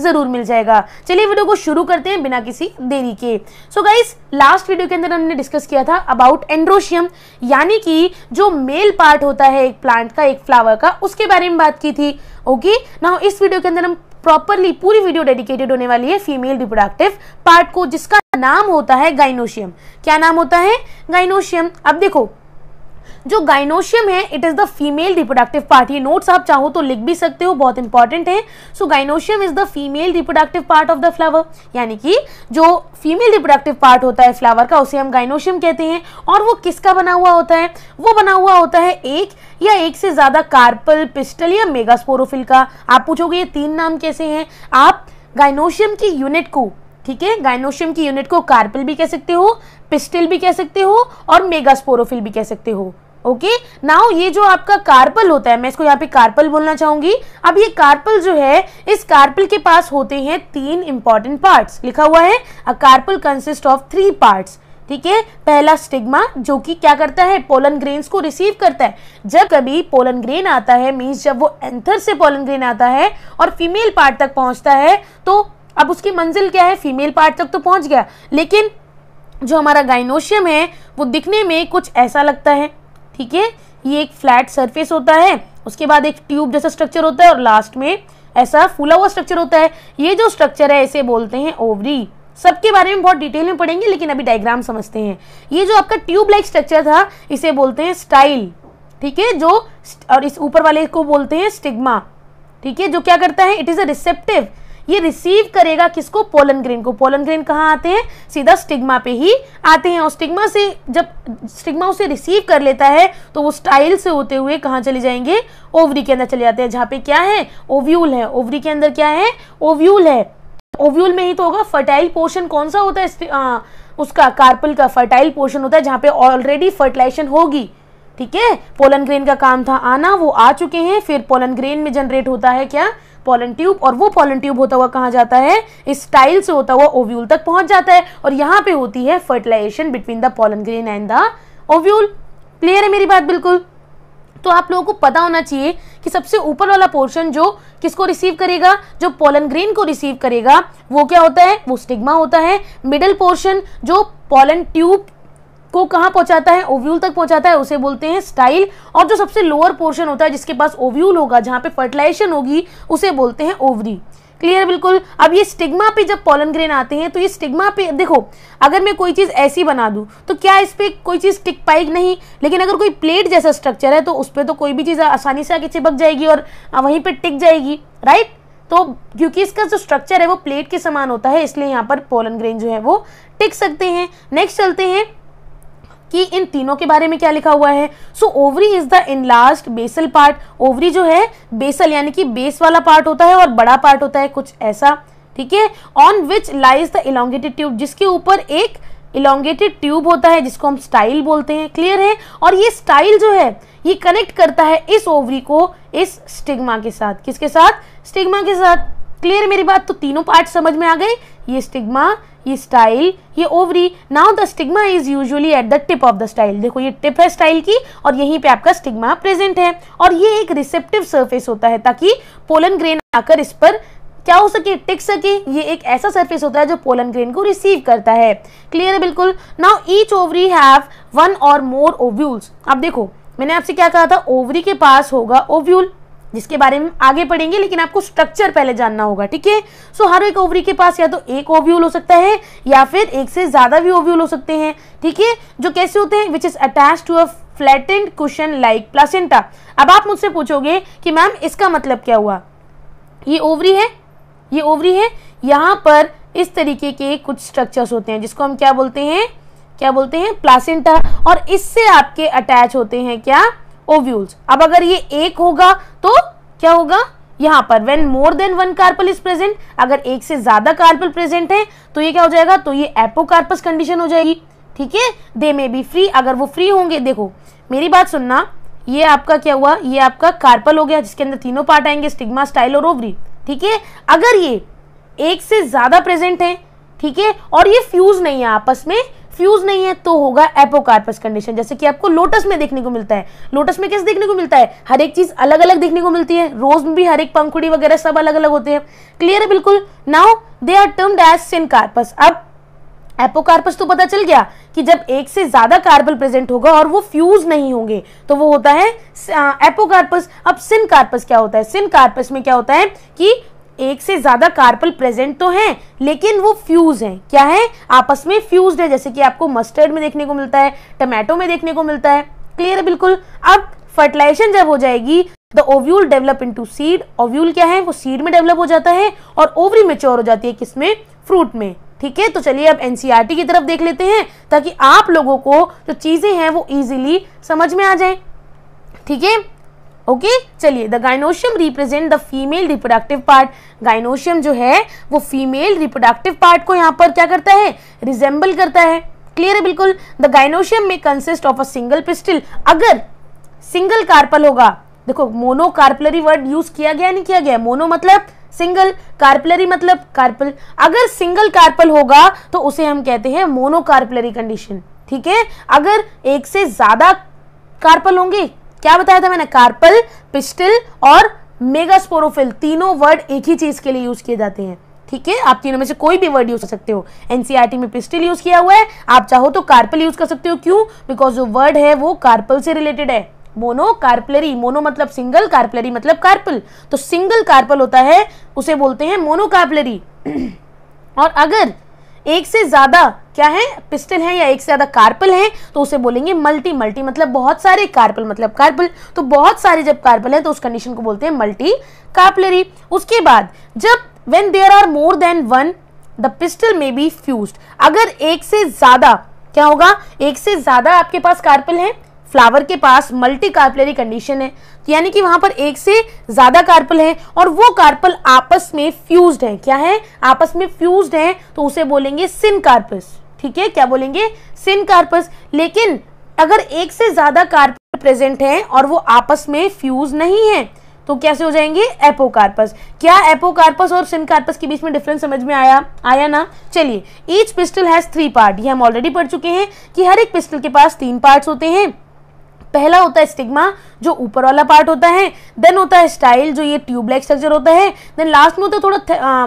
ज़रूर मिल जाएगा चलिए वीडियो को शुरू करते हैं बिना किसी देरी के सो गाइस लास्ट वीडियो के अंदर हमने डिस्कस किया था अबाउट एंड्रोशियम यानी कि जो मेल पार्ट होता है एक प्लांट का एक फ्लावर का उसके बारे में बात की थी ओके ना इस वीडियो के अंदर हम प्रॉपरली पूरी वीडियो डेडिकेटेड होने वाली है फीमेल रिप्रोडक्टिव पार्ट को जिसका नाम होता है गाइनोशियम क्या नाम होता है गाइनोशियम अब देखो जो गाइनोशियम है it is the female reproductive part ये नोट्स आप चाहो तो लिख भी सकते हो बहुत इंपॉर्टेंट है so gynoecium is the female reproductive part of the flower यानी कि जो फीमेल रिप्रोडक्टिव पार्ट होता है फ्लावर का उसे हम गाइनोशियम कहते हैं और वो किसका बना हुआ होता है वो बना हुआ होता है एक या एक से ज्यादा कार्पल पिस्टल या मेगास्पोरोफिल का आप पूछोगे ये तीन नाम कैसे हैं आप गाइनोशियम की यूनिट को ठीक है गाइनोशियम की यूनिट को कार्पल भी कह सकते हो पिस्टल भी कह सकते हो और मेगास्पोरोफिल भी कह सकते हो ओके नाउ ये जो आपका कार्पल होता है मैं इसको यहाँ पे कार्पल बोलना चाहूंगी अब ये कार्पल जो है इस कार्पल के पास होते हैं तीन इंपॉर्टेंट पार्ट्स लिखा हुआ है a carpel consist of three parts ठीक है पहला स्टिग्मा जो कि क्या करता है पोलन ग्रेन्स को रिसीव करता है जब कभी पोलन ग्रेन आता है मीन्स जब वो एंथर से पोलन ग्रेन आता है और फीमेल पार्ट तक पहुंचता है तो अब उसकी मंजिल क्या है फीमेल पार्ट तक तो पहुंच गया लेकिन जो हमारा गाइनोशियम है वो दिखने में कुछ ऐसा लगता है ठीक है ये एक फ्लैट सरफेस होता है उसके बाद एक ट्यूब जैसा स्ट्रक्चर होता है और लास्ट में ऐसा फूला हुआ स्ट्रक्चर होता है ये जो स्ट्रक्चर है इसे बोलते हैं ओवरी सबके बारे में बहुत डिटेल में पढ़ेंगे लेकिन अभी डायग्राम समझते हैं ये जो आपका ट्यूब लाइक स्ट्रक्चर था इसे बोलते हैं स्टाइल ठीक है जो और इस ऊपर वाले को बोलते हैं स्टिग्मा ठीक है जो क्या करता है इट इज़ अ रिसेप्टिव ये रिसीव करेगा किसको पोलन ग्रेन को पोलन ग्रेन कहाँ आते हैं सीधा स्टिग्मा पे ही आते हैं और स्टिग्मा से जब स्टिग्मा उसे रिसीव कर लेता है तो वो स्टाइल से होते हुए कहाँ चले जाएंगे ओवरी के अंदर चले जाते हैं जहाँ पे क्या है ओव्यूल है ओवरी के अंदर क्या है ओव्यूल है ओव्यूल में ही तो होगा फर्टाइल पोर्शन कौन सा होता है आ, उसका कार्पल का फर्टाइल पोर्शन होता है जहाँ पे ऑलरेडी फर्टिलाइजेशन होगी ठीक है पोलन ग्रेन का काम था आना वो आ चुके हैं फिर पोलन ग्रेन में जनरेट होता है क्या पॉलन ट्यूब और वो पॉलन ट्यूब होता हुआ कहाँ जाता है इस से होता हुआ ओव्यूल तक पहुंच जाता है और यहाँ पे होती है fertilisation between the pollen grain and the ovule clear है मेरी बात बिल्कुल तो आप लोगों को पता होना चाहिए कि सबसे ऊपर वाला पोर्शन जो किसको रिसीव करेगा जो पोलन ग्रेन को रिसीव करेगा वो क्या होता है वो स्टिग्मा होता है मिडल पोर्शन जो पोलन ट्यूब को कहाँ पहुंचाता है ओव्यूल तक पहुंचाता है उसे बोलते हैं स्टाइल और जो सबसे लोअर पोर्शन होता है जिसके पास ओव्यूल होगा जहाँ पे फर्टिलाइजेशन होगी उसे बोलते हैं ओवरी क्लियर बिल्कुल अब ये स्टिग्मा पे जब पॉलन ग्रेन आते हैं तो ये स्टिग्मा पे देखो अगर मैं कोई चीज़ ऐसी बना दूँ तो क्या इस पर कोई चीज़ टिक पाएगी नहीं लेकिन अगर कोई प्लेट जैसा स्ट्रक्चर है तो उस पर तो कोई भी चीज़ आसानी से आगे चिपक जाएगी और वहीं पर टिक जाएगी राइट तो क्योंकि इसका जो स्ट्रक्चर है वो प्लेट के समान होता है इसलिए यहाँ पर पोलन ग्रेन जो है वो टिक सकते हैं नेक्स्ट चलते हैं कि इन तीनों के बारे में क्या लिखा हुआ है so ovary is the enlarge basal part ovary जो है बेसल यानी कि बेस वाला पार्ट होता है और बड़ा पार्ट होता है कुछ ऐसा ठीक है on which lies the elongated tube जिसके ऊपर एक इलांगेटेड ट्यूब होता है जिसको हम स्टाइल बोलते हैं क्लियर है और ये स्टाइल जो है ये कनेक्ट करता है इस ओवरी को इस स्टिग्मा के साथ किसके साथ स्टिग्मा के साथ क्लियर मेरी बात तो तीनों पार्ट समझ में आ गए ये स्टिग्मा ये स्टाइल ये ovary now the stigma is usually at the tip of the style देखो ये टिप है स्टाइल की और यहीं पे आपका स्टिग्मा प्रेजेंट है और ये एक रिसेप्टिव सरफेस होता है ताकि पोलन ग्रेन आकर इस पर क्या हो सके टिक सके ये एक ऐसा सरफेस होता है जो पोलन ग्रेन को रिसीव करता है क्लियर है बिल्कुल now each ovary have one और मोर ओव्यूल्स अब देखो मैंने आपसे क्या कहा था ओवरी के पास होगा ओव्यूल जिसके बारे में आगे पढ़ेंगे लेकिन आपको स्ट्रक्चर पहले जानना होगा ठीक है सो हर एक ओवरी के पास या तो एक ओव्यूल हो सकता है या फिर एक से ज़्यादा भी ओव्यूल हो सकते हैं ठीक है जो कैसे होते हैं which is attach to a flattened question like placenta अब आप मुझसे पूछोगे कि मैम इसका मतलब क्या हुआ ये ओवरी है ये ओवरी है यहाँ पर इस तरीके के कुछ स्ट्रक्चर्स होते हैं जिसको हम क्या बोलते हैं क्या बोलते हैं प्लासेंटा और इससे आपके अटैच होते हैं क्या ओव्यूल्स अब अगर ये एक होगा तो क्या होगा यहां पर when more than one carpel is present अगर एक से ज्यादा कार्पल प्रेजेंट है तो ये क्या हो जाएगा तो ये एपोकार्पस कंडीशन हो जाएगी ठीक है दे मे बी फ्री अगर वो फ्री होंगे देखो मेरी बात सुनना ये आपका क्या हुआ ये आपका कार्पल हो गया जिसके अंदर तीनों पार्ट आएंगे स्टिग्मा स्टाइल और ओवरी ठीक है अगर ये एक से ज्यादा प्रेजेंट है ठीक है और ये फ्यूज नहीं है आपस में फ्यूज नहीं है तो होगा एपोकार्पस कंडीशन जैसे कि आपको लोटस में देखने को मिलता है लोटस में कैसे देखने को मिलता है हर एक चीज अलग अलग देखने को मिलती है रोज में भी हर एक पंखुड़ी वगैरह सब अलग अलग होते हैं क्लियर है बिल्कुल now they are termed as carpus अब एपोकार्पस तो पता चल गया कि जब एक से ज्यादा कार्पल प्रेजेंट होगा और वो फ्यूज नहीं होंगे तो वो होता है एपोकार्पस अब सिन कार्पस क्या होता है सिन कार्पस में क्या होता है कि एक से ज़्यादा कार्पल प्रेजेंट तो हैं लेकिन वो फ्यूज़ हैं क्या है आपस में फ्यूज्ड है जैसे कि आपको मस्टर्ड में देखने को मिलता है टमाटो में देखने को मिलता है क्लियर है बिल्कुल अब फर्टिलाइजेशन जब हो जाएगी the ovule develop into seed ovule क्या है वो सीड में डेवलप हो जाता है और ओवरी मेच्योर हो जाती है किसमें फ्रूट में ठीक है तो चलिए अब एनसीईआरटी e की तरफ देख लेते हैं ताकि आप लोगों को जो चीज़ें हैं वो इजीली समझ में आ जाए ठीक है ओके चलिए the gynoecium represent the female reproductive part gynoecium जो है वो फीमेल रिप्रोडक्टिव पार्ट को यहाँ पर क्या करता है रिजेंबल करता है क्लियर है बिल्कुल द गाइनोशियम में consist of a single pistil अगर सिंगल कार्पल होगा देखो मोनो कार्पलरी वर्ड यूज किया गया नहीं किया गया मोनो मतलब सिंगल कार्पलरी मतलब कार्पल अगर सिंगल कार्पल होगा तो उसे हम कहते हैं मोनो कार्पलरी कंडीशन ठीक है अगर एक से ज्यादा कार्पल होंगे क्या बताया था मैंने कार्पल पिस्टल और मेगास्पोरोफिल तीनों वर्ड एक ही चीज के लिए यूज किए जाते हैं ठीक है आप तीनों में से कोई भी वर्ड यूज कर सकते हो एनसीईआरटी e में पिस्टल यूज किया हुआ है आप चाहो तो कार्पल यूज कर सकते हो क्यों बिकॉज जो वर्ड है वो कार्पल से रिलेटेड है मोनो कार्पलरी मोनो मतलब सिंगल कार्पलरी मतलब कार्पल तो सिंगल कार्पल होता है उसे बोलते हैं मोनो कार्पलरी और अगर एक से ज़्यादा क्या है पिस्टल है या एक से ज़्यादा कार्पल है तो उसे बोलेंगे मल्टी मल्टी मतलब बहुत सारे कार्पल मतलब कार्पल तो बहुत सारे जब कार्पल है तो उस कंडीशन को बोलते हैं मल्टी कार्पलरी उसके बाद जब when there are more than one the pistil may be fused अगर एक से ज़्यादा क्या होगा एक से ज़्यादा आपके पास कार्पल है फ्लावर के पास मल्टी कार्पलरी कंडीशन है तो यानी कि वहां पर एक से ज़्यादा कार्पल है और वो कार्पल आपस में फ्यूज्ड है क्या है आपस में फ्यूज्ड है तो उसे बोलेंगे सिन कार्पस ठीक है क्या बोलेंगे सिन कार्पस लेकिन अगर एक से ज़्यादा कार्पल प्रेजेंट है और वो आपस में फ्यूज नहीं है तो कैसे हो जाएंगे एपोकार्पस क्या एपोकार्पस और सिनकार्पस के बीच में डिफरेंस समझ में आया आया ना चलिए each pistil has three part ये हम ऑलरेडी पढ़ चुके हैं कि हर एक पिस्टल के पास तीन पार्ट्स होते हैं पहला होता है स्टिग्मा जो ऊपर वाला पार्ट होता है देन होता है स्टाइल जो ये ट्यूबलेट स्ट्रक्चर होता है देन लास्ट में होता है थोड़ा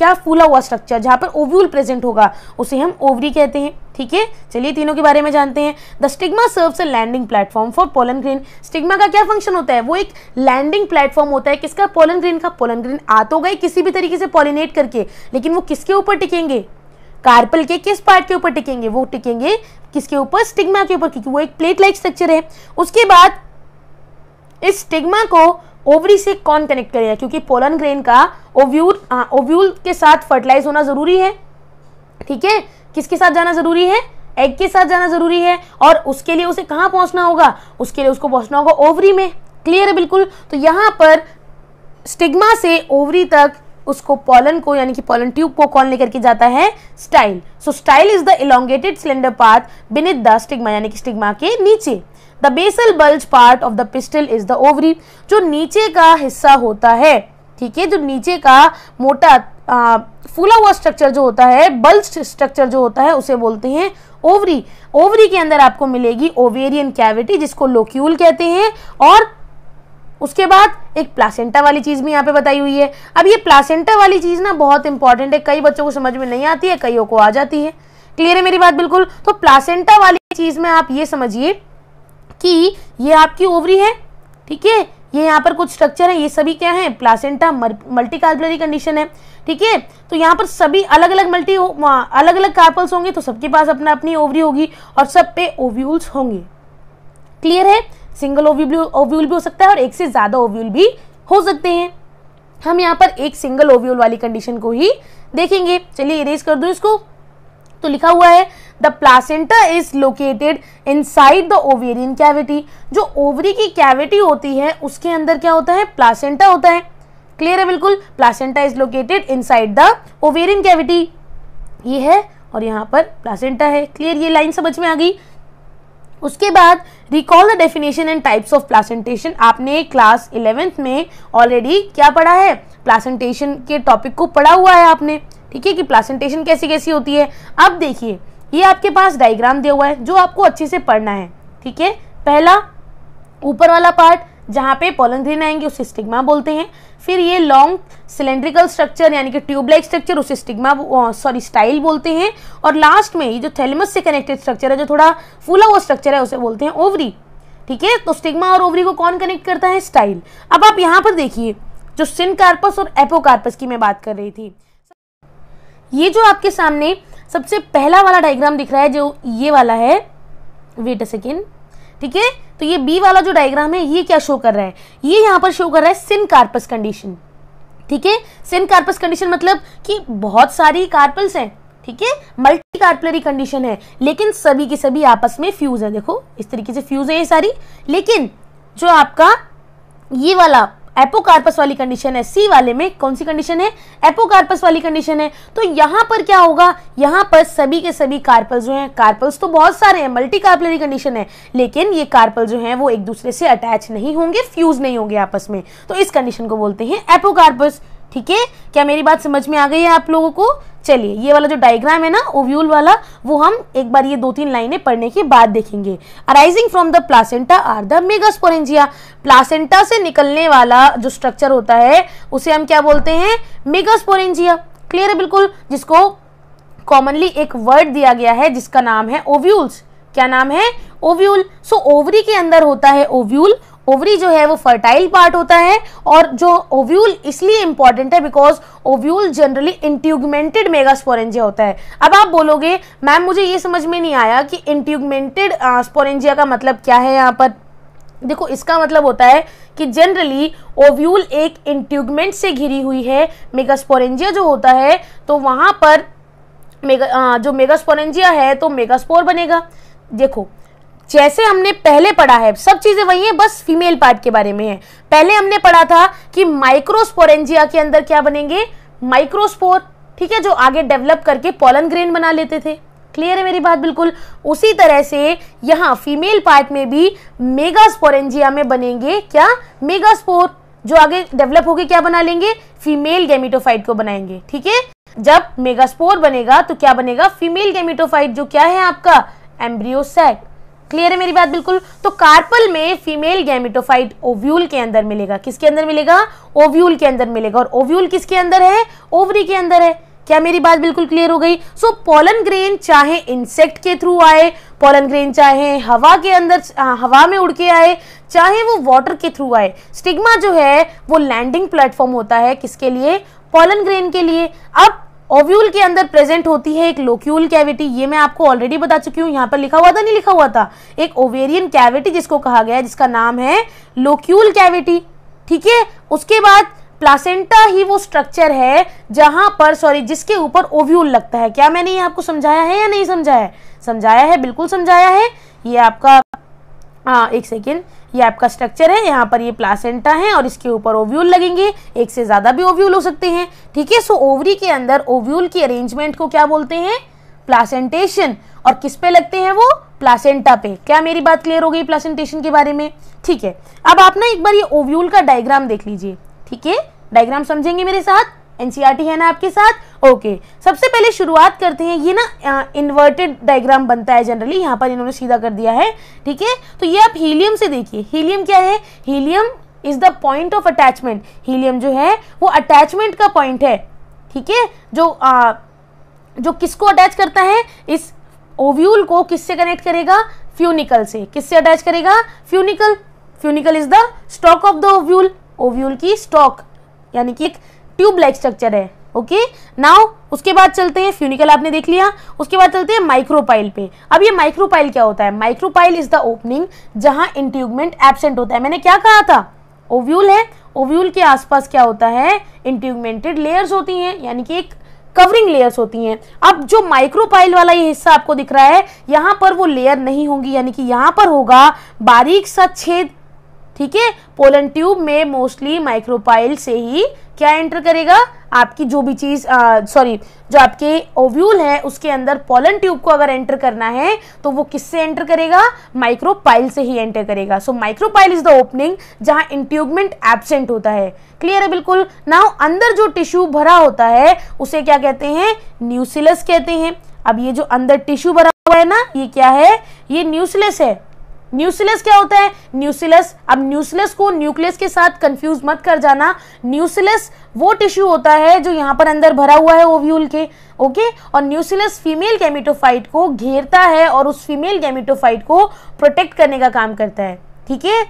क्या फूला हुआ स्ट्रक्चर जहाँ पर ओव्यूल प्रेजेंट होगा उसे हम ओवरी कहते हैं ठीक है चलिए तीनों के बारे में जानते हैं the stigma serves a landing platform for pollen grain stigma का क्या फंक्शन होता है वो एक लैंडिंग प्लेटफॉर्म होता है किसका पोलन ग्रीन का पोलन ग्रीन आ तो गए किसी भी तरीके से पॉलिनेट करके लेकिन वो किसके ऊपर टिकेंगे कार्पल के किस पार्ट के ऊपर टिकेंगे वो टिकेंगे किसके ऊपर स्टिग्मा के ऊपर क्योंकि वो एक प्लेट लाइक स्ट्रक्चर है उसके बाद इस स्टिग्मा को ओवरी से कौन कनेक्ट करेगा क्योंकि पोलन ग्रेन का ओव्यूल ओव्यूल के साथ फर्टिलाइज होना ज़रूरी है ठीक है किसके साथ जाना ज़रूरी है एग के साथ जाना ज़रूरी है और उसके लिए उसे कहाँ पहुंचना होगा उसके लिए उसको पहुंचना होगा ओवरी में क्लियर है बिल्कुल तो यहाँ पर स्टिग्मा से ओवरी तक उसको पॉलन को यानी कि पॉलन ट्यूब को कौन लेकर के जाता है style so style is the elongated cylinder path beneath the stigma यानी कि स्टिग्मा के नीचे the basal bulge part of the pistil is the ovary जो नीचे का हिस्सा होता है ठीक है जो नीचे का मोटा फूला हुआ स्ट्रक्चर जो होता है बल्ज स्ट्रक्चर जो होता है उसे बोलते हैं ओवरी ओवरी के अंदर आपको मिलेगी ओवेरियन कैविटी जिसको लोक्यूल कहते हैं और उसके बाद एक प्लासेंटा वाली चीज़ भी यहाँ पे बताई हुई है अब ये प्लासेंटा वाली चीज़ ना बहुत इंपॉर्टेंट है कई बच्चों को समझ में नहीं आती है कईयों को आ जाती है क्लियर है मेरी बात बिल्कुल तो प्लासेंटा वाली चीज़ में आप ये समझिए कि ये आपकी ओवरी है ठीक है ये यहाँ पर कुछ स्ट्रक्चर है ये सभी क्या है प्लासेंटा मल्टी कार्पलरी कंडीशन है ठीक है तो यहाँ पर सभी अलग अलग मल्टी अलग अलग कार्पल्स होंगे तो सबके पास अपना अपनी ओवरी होगी और सब पे ओव्यूल्स होंगे क्लियर है सिंगल ओव्यूल भी हो सकता है और एक से ज़्यादा ओव्यूल भी हो सकते हैं हम यहाँ पर एक सिंगल ओव्यूल वाली कंडीशन को ही देखेंगे चलिए इरेज कर दूँ इसको तो लिखा हुआ है the placenta is located inside the ovarian cavity जो ओवरी की कैविटी होती है उसके अंदर क्या होता है प्लासेंटा होता है क्लियर है बिल्कुल placenta is located inside the ovarian cavity ये है और यहाँ पर प्लासेंटा है क्लियर ये लाइन समझ में आ गई उसके बाद recall the definition and types of placentation आपने क्लास इलेवेंथ में ऑलरेडी क्या पढ़ा है प्लासेंटेशन के टॉपिक को पढ़ा हुआ है आपने ठीक है कि प्लासेंटेशन कैसी कैसी होती है अब देखिए ये आपके पास डायग्राम दिया हुआ है जो आपको अच्छे से पढ़ना है ठीक है पहला ऊपर वाला पार्ट जहाँ पे पॉलन आएंगे उसे स्टिग्मा बोलते हैं फिर ये लॉन्ग सिलेंड्रिकल स्ट्रक्चर यानी कि ट्यूबलाइक स्ट्रक्चर उसे स्टिग्मा सॉरी स्टाइल बोलते हैं और लास्ट में ये जो थैलमस से कनेक्टेड स्ट्रक्चर है जो थोड़ा फूला हुआ स्ट्रक्चर है उसे बोलते हैं ओवरी ठीक है तो स्टिग्मा और ओवरी को कौन कनेक्ट करता है स्टाइल अब आप यहाँ पर देखिए जो कार्पस और एपोकार्पस की मैं बात कर रही थी ये जो आपके सामने सबसे पहला वाला डायग्राम दिख रहा है जो ये वाला है वेट अ सेकेंड ठीक है तो ये बी वाला जो डायग्राम है ये क्या शो कर रहा है ये यहाँ पर शो कर रहा है सिन कार्पस कंडीशन ठीक है सिन कार्पस कंडीशन मतलब कि बहुत सारी कार्पल्स हैं ठीक है मल्टी कार्पलरी कंडीशन है लेकिन सभी की सभी आपस में फ्यूज है देखो इस तरीके से फ्यूज है ये सारी लेकिन जो आपका ये वाला एपोकार्पस वाली कंडीशन है सी वाले में कौन सी कंडीशन है एपोकार्पस वाली कंडीशन है तो यहाँ पर क्या होगा यहाँ पर सभी के सभी कार्पल जो हैं कार्पल्स तो बहुत सारे हैं मल्टी कार्पलरी कंडीशन है लेकिन ये कार्पल जो हैं वो एक दूसरे से अटैच नहीं होंगे फ्यूज नहीं होंगे आपस में तो इस कंडीशन को बोलते हैं एपोकार्पस ठीक है क्या मेरी बात समझ में आ गई है आप लोगों को चलिए ये वाला जो डायग्राम है ना ओव्यूल वाला वो हम एक बार ये दो तीन लाइनें पढ़ने के बाद देखेंगे arising from the placenta are the megasporangia placenta से निकलने वाला जो स्ट्रक्चर होता है उसे हम क्या बोलते हैं मेगास्पोरेंजिया क्लियर है बिल्कुल जिसको कॉमनली एक वर्ड दिया गया है जिसका नाम है ओव्यूल्स क्या नाम है ओव्यूल सो ओवरी के अंदर होता है ओव्यूल ओवरी जो है वो फर्टाइल पार्ट होता है और जो ओव्यूल इसलिए इंपॉर्टेंट है because ovule generally integumented megasporangia होता है अब आप बोलोगे मैम मुझे ये समझ में नहीं आया कि इंट्यूगमेंटेड स्पोरेंजिया का मतलब क्या है यहाँ पर देखो इसका मतलब होता है कि जनरली ओव्यूल एक इंट्यूगमेंट से घिरी हुई है मेगास्पोरेंजिया जो होता है तो वहाँ पर मेगा जो मेगास्पोरेंजिया है तो मेगास्पोर बनेगा देखो जैसे हमने पहले पढ़ा है सब चीज़ें वही है बस फीमेल पार्ट के बारे में है पहले हमने पढ़ा था कि माइक्रोस्पोरेंजिया के अंदर क्या बनेंगे माइक्रोस्पोर ठीक है जो आगे डेवलप करके पॉलन ग्रेन बना लेते थे क्लियर है मेरी बात बिल्कुल उसी तरह से यहाँ फीमेल पार्ट में भी मेगास्पोरेंजिया में बनेंगे क्या मेगास्पोर जो आगे डेवलप होके क्या बना लेंगे फीमेल गेमिटोफाइट को बनाएंगे ठीक है जब मेगास्पोर बनेगा तो क्या बनेगा फीमेल गेमिटोफाइट जो क्या है आपका एम्ब्रियोसैक क्लियर है मेरी बात बिल्कुल तो कार्पल में फीमेल गैमिटोफाइट ओव्यूल के अंदर मिलेगा किसके अंदर मिलेगा ओव्यूल के अंदर मिलेगा और ओव्यूल किसके अंदर है ओवरी के अंदर है क्या मेरी बात बिल्कुल क्लियर हो गई सो पोलन ग्रेन चाहे इंसेक्ट के थ्रू आए पोलन ग्रेन चाहे हवा के अंदर आ, हवा में उड़ के आए चाहे वो वाटर के थ्रू आए स्टिग्मा जो है वो लैंडिंग प्लेटफॉर्म होता है किसके लिए पोलन ग्रेन के लिए अब ओव्यूल के अंदर प्रेजेंट होती है एक लोक्यूल कैविटी ये मैं आपको ऑलरेडी बता चुकी हूँ यहाँ पर लिखा हुआ था नहीं लिखा हुआ था एक ओवेरियन कैविटी जिसको कहा गया जिसका नाम है लोक्यूल कैविटी ठीक है उसके बाद प्लासेंटा ही वो स्ट्रक्चर है जहां पर सॉरी जिसके ऊपर ओव्यूल लगता है क्या मैंने ये आपको समझाया है या नहीं समझाया है समझाया है बिल्कुल समझाया है ये आपका आ, हाँ, एक सेकेंड ये आपका स्ट्रक्चर है यहाँ पर ये प्लासेंटा है और इसके ऊपर ओव्यूल लगेंगे एक से ज़्यादा भी ओव्यूल हो सकते हैं ठीक है सो ओवरी के अंदर ओव्यूल की अरेंजमेंट को क्या बोलते हैं प्लासेंटेशन और किस पे लगते हैं वो प्लासेंटा पे क्या मेरी बात क्लियर हो गई प्लासेंटेशन के बारे में ठीक है अब आप ना एक बार ये ओव्यूल का डायग्राम देख लीजिए ठीक है डायग्राम समझेंगे मेरे साथ एनसीआरटी e है ना आपके साथ ओके okay. सबसे पहले शुरुआत करते हैं ये ना इन्वर्टेड डायग्राम बनता है जनरली यहाँ पर इन्होंने सीधा कर दिया है ठीक है तो ये आप हीलियम से देखिए हीलियम क्या है hilum is the point of attachment hilum जो है वो अटैचमेंट का पॉइंट है ठीक है जो आ, जो किसको अटैच करता है इस ओव्यूल को किससे कनेक्ट करेगा फ्यूनिकल से किससे अटैच करेगा funicle funicle is the stalk of the ovule ovule की स्टॉक यानी कि एक ट्यूब लाइक स्ट्रक्चर है ओके नाउ उसके बाद चलते हैं फ्यूनिकल आपने देख लिया उसके बाद चलते हैं माइक्रोपाइल पे अब ये माइक्रोपाइल क्या होता है माइक्रोपाइल इज द ओपनिंग जहां इंट्यूबमेंट एबसेंट होता है मैंने क्या कहा था ओव्यूल है ओव्यूल के आसपास क्या होता है इंट्यूबमेंटेड लेयर्स होती हैं यानी कि एक कवरिंग लेयर्स होती हैं अब जो माइक्रोपाइल वाला ये हिस्सा आपको दिख रहा है यहाँ पर वो लेयर नहीं होगी यानी कि यहाँ पर होगा बारीक सा छेद ठीक है पोलन ट्यूब में मोस्टली माइक्रोपाइल से ही क्या एंटर करेगा आपकी जो भी चीज़ सॉरी जो आपके ओव्यूल है उसके अंदर पोलन ट्यूब को अगर एंटर करना है तो वो किससे एंटर करेगा माइक्रोपाइल से ही एंटर करेगा so micropyle is the opening जहां इंट्यूबमेंट एबसेंट होता है क्लियर है बिल्कुल नाउ अंदर जो टिश्यू भरा होता है उसे क्या कहते हैं न्यूसिलस कहते हैं अब ये जो अंदर टिश्यू भरा हुआ है ना ये क्या है ये न्यूसिलस है न्यूसिलस क्या होता है न्यूसिलस अब न्यूसिलस को न्यूक्लियस के साथ कंफ्यूज मत कर जाना न्यूसिलस वो टिश्यू होता है जो यहाँ पर अंदर भरा हुआ है ओव्यूल के ओके और न्यूसिलस फीमेल गैमिटोफाइट को घेरता है और उस फीमेल गैमिटोफाइट को प्रोटेक्ट करने का काम करता है ठीक है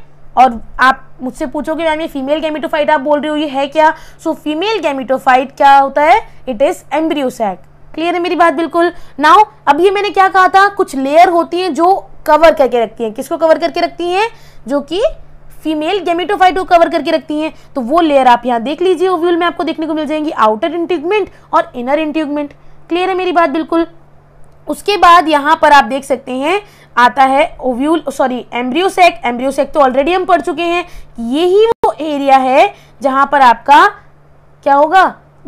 और आप मुझसे पूछोगे मैम ये फीमेल गैमिटोफाइट आप बोल रही हो ये है क्या सो फीमेल गैमिटोफाइट क्या होता है इट इज एम्ब्रियोसैक क्लियर है मेरी बात बिल्कुल नाउ अब ये मैंने क्या कहा था कुछ लेयर होती हैं जो कवर करके रखती हैं किसको कवर करके रखती हैं जो कि फीमेल गेमिटोफाइट को कवर करके रखती हैं तो वो लेयर आप यहाँ देख लीजिए ओव्यूल में आपको देखने को मिल जाएंगी आउटर इंट्यूगमेंट और इनर इंट्यूगमेंट क्लियर है मेरी बात बिल्कुल उसके बाद यहाँ पर आप देख सकते हैं आता है ओव्यूल सॉरी एम्ब्रियोसेक एम्ब्रियोसेक तो ऑलरेडी हम पढ़ चुके हैं यही वो एरिया है जहाँ पर आपका क्या होगा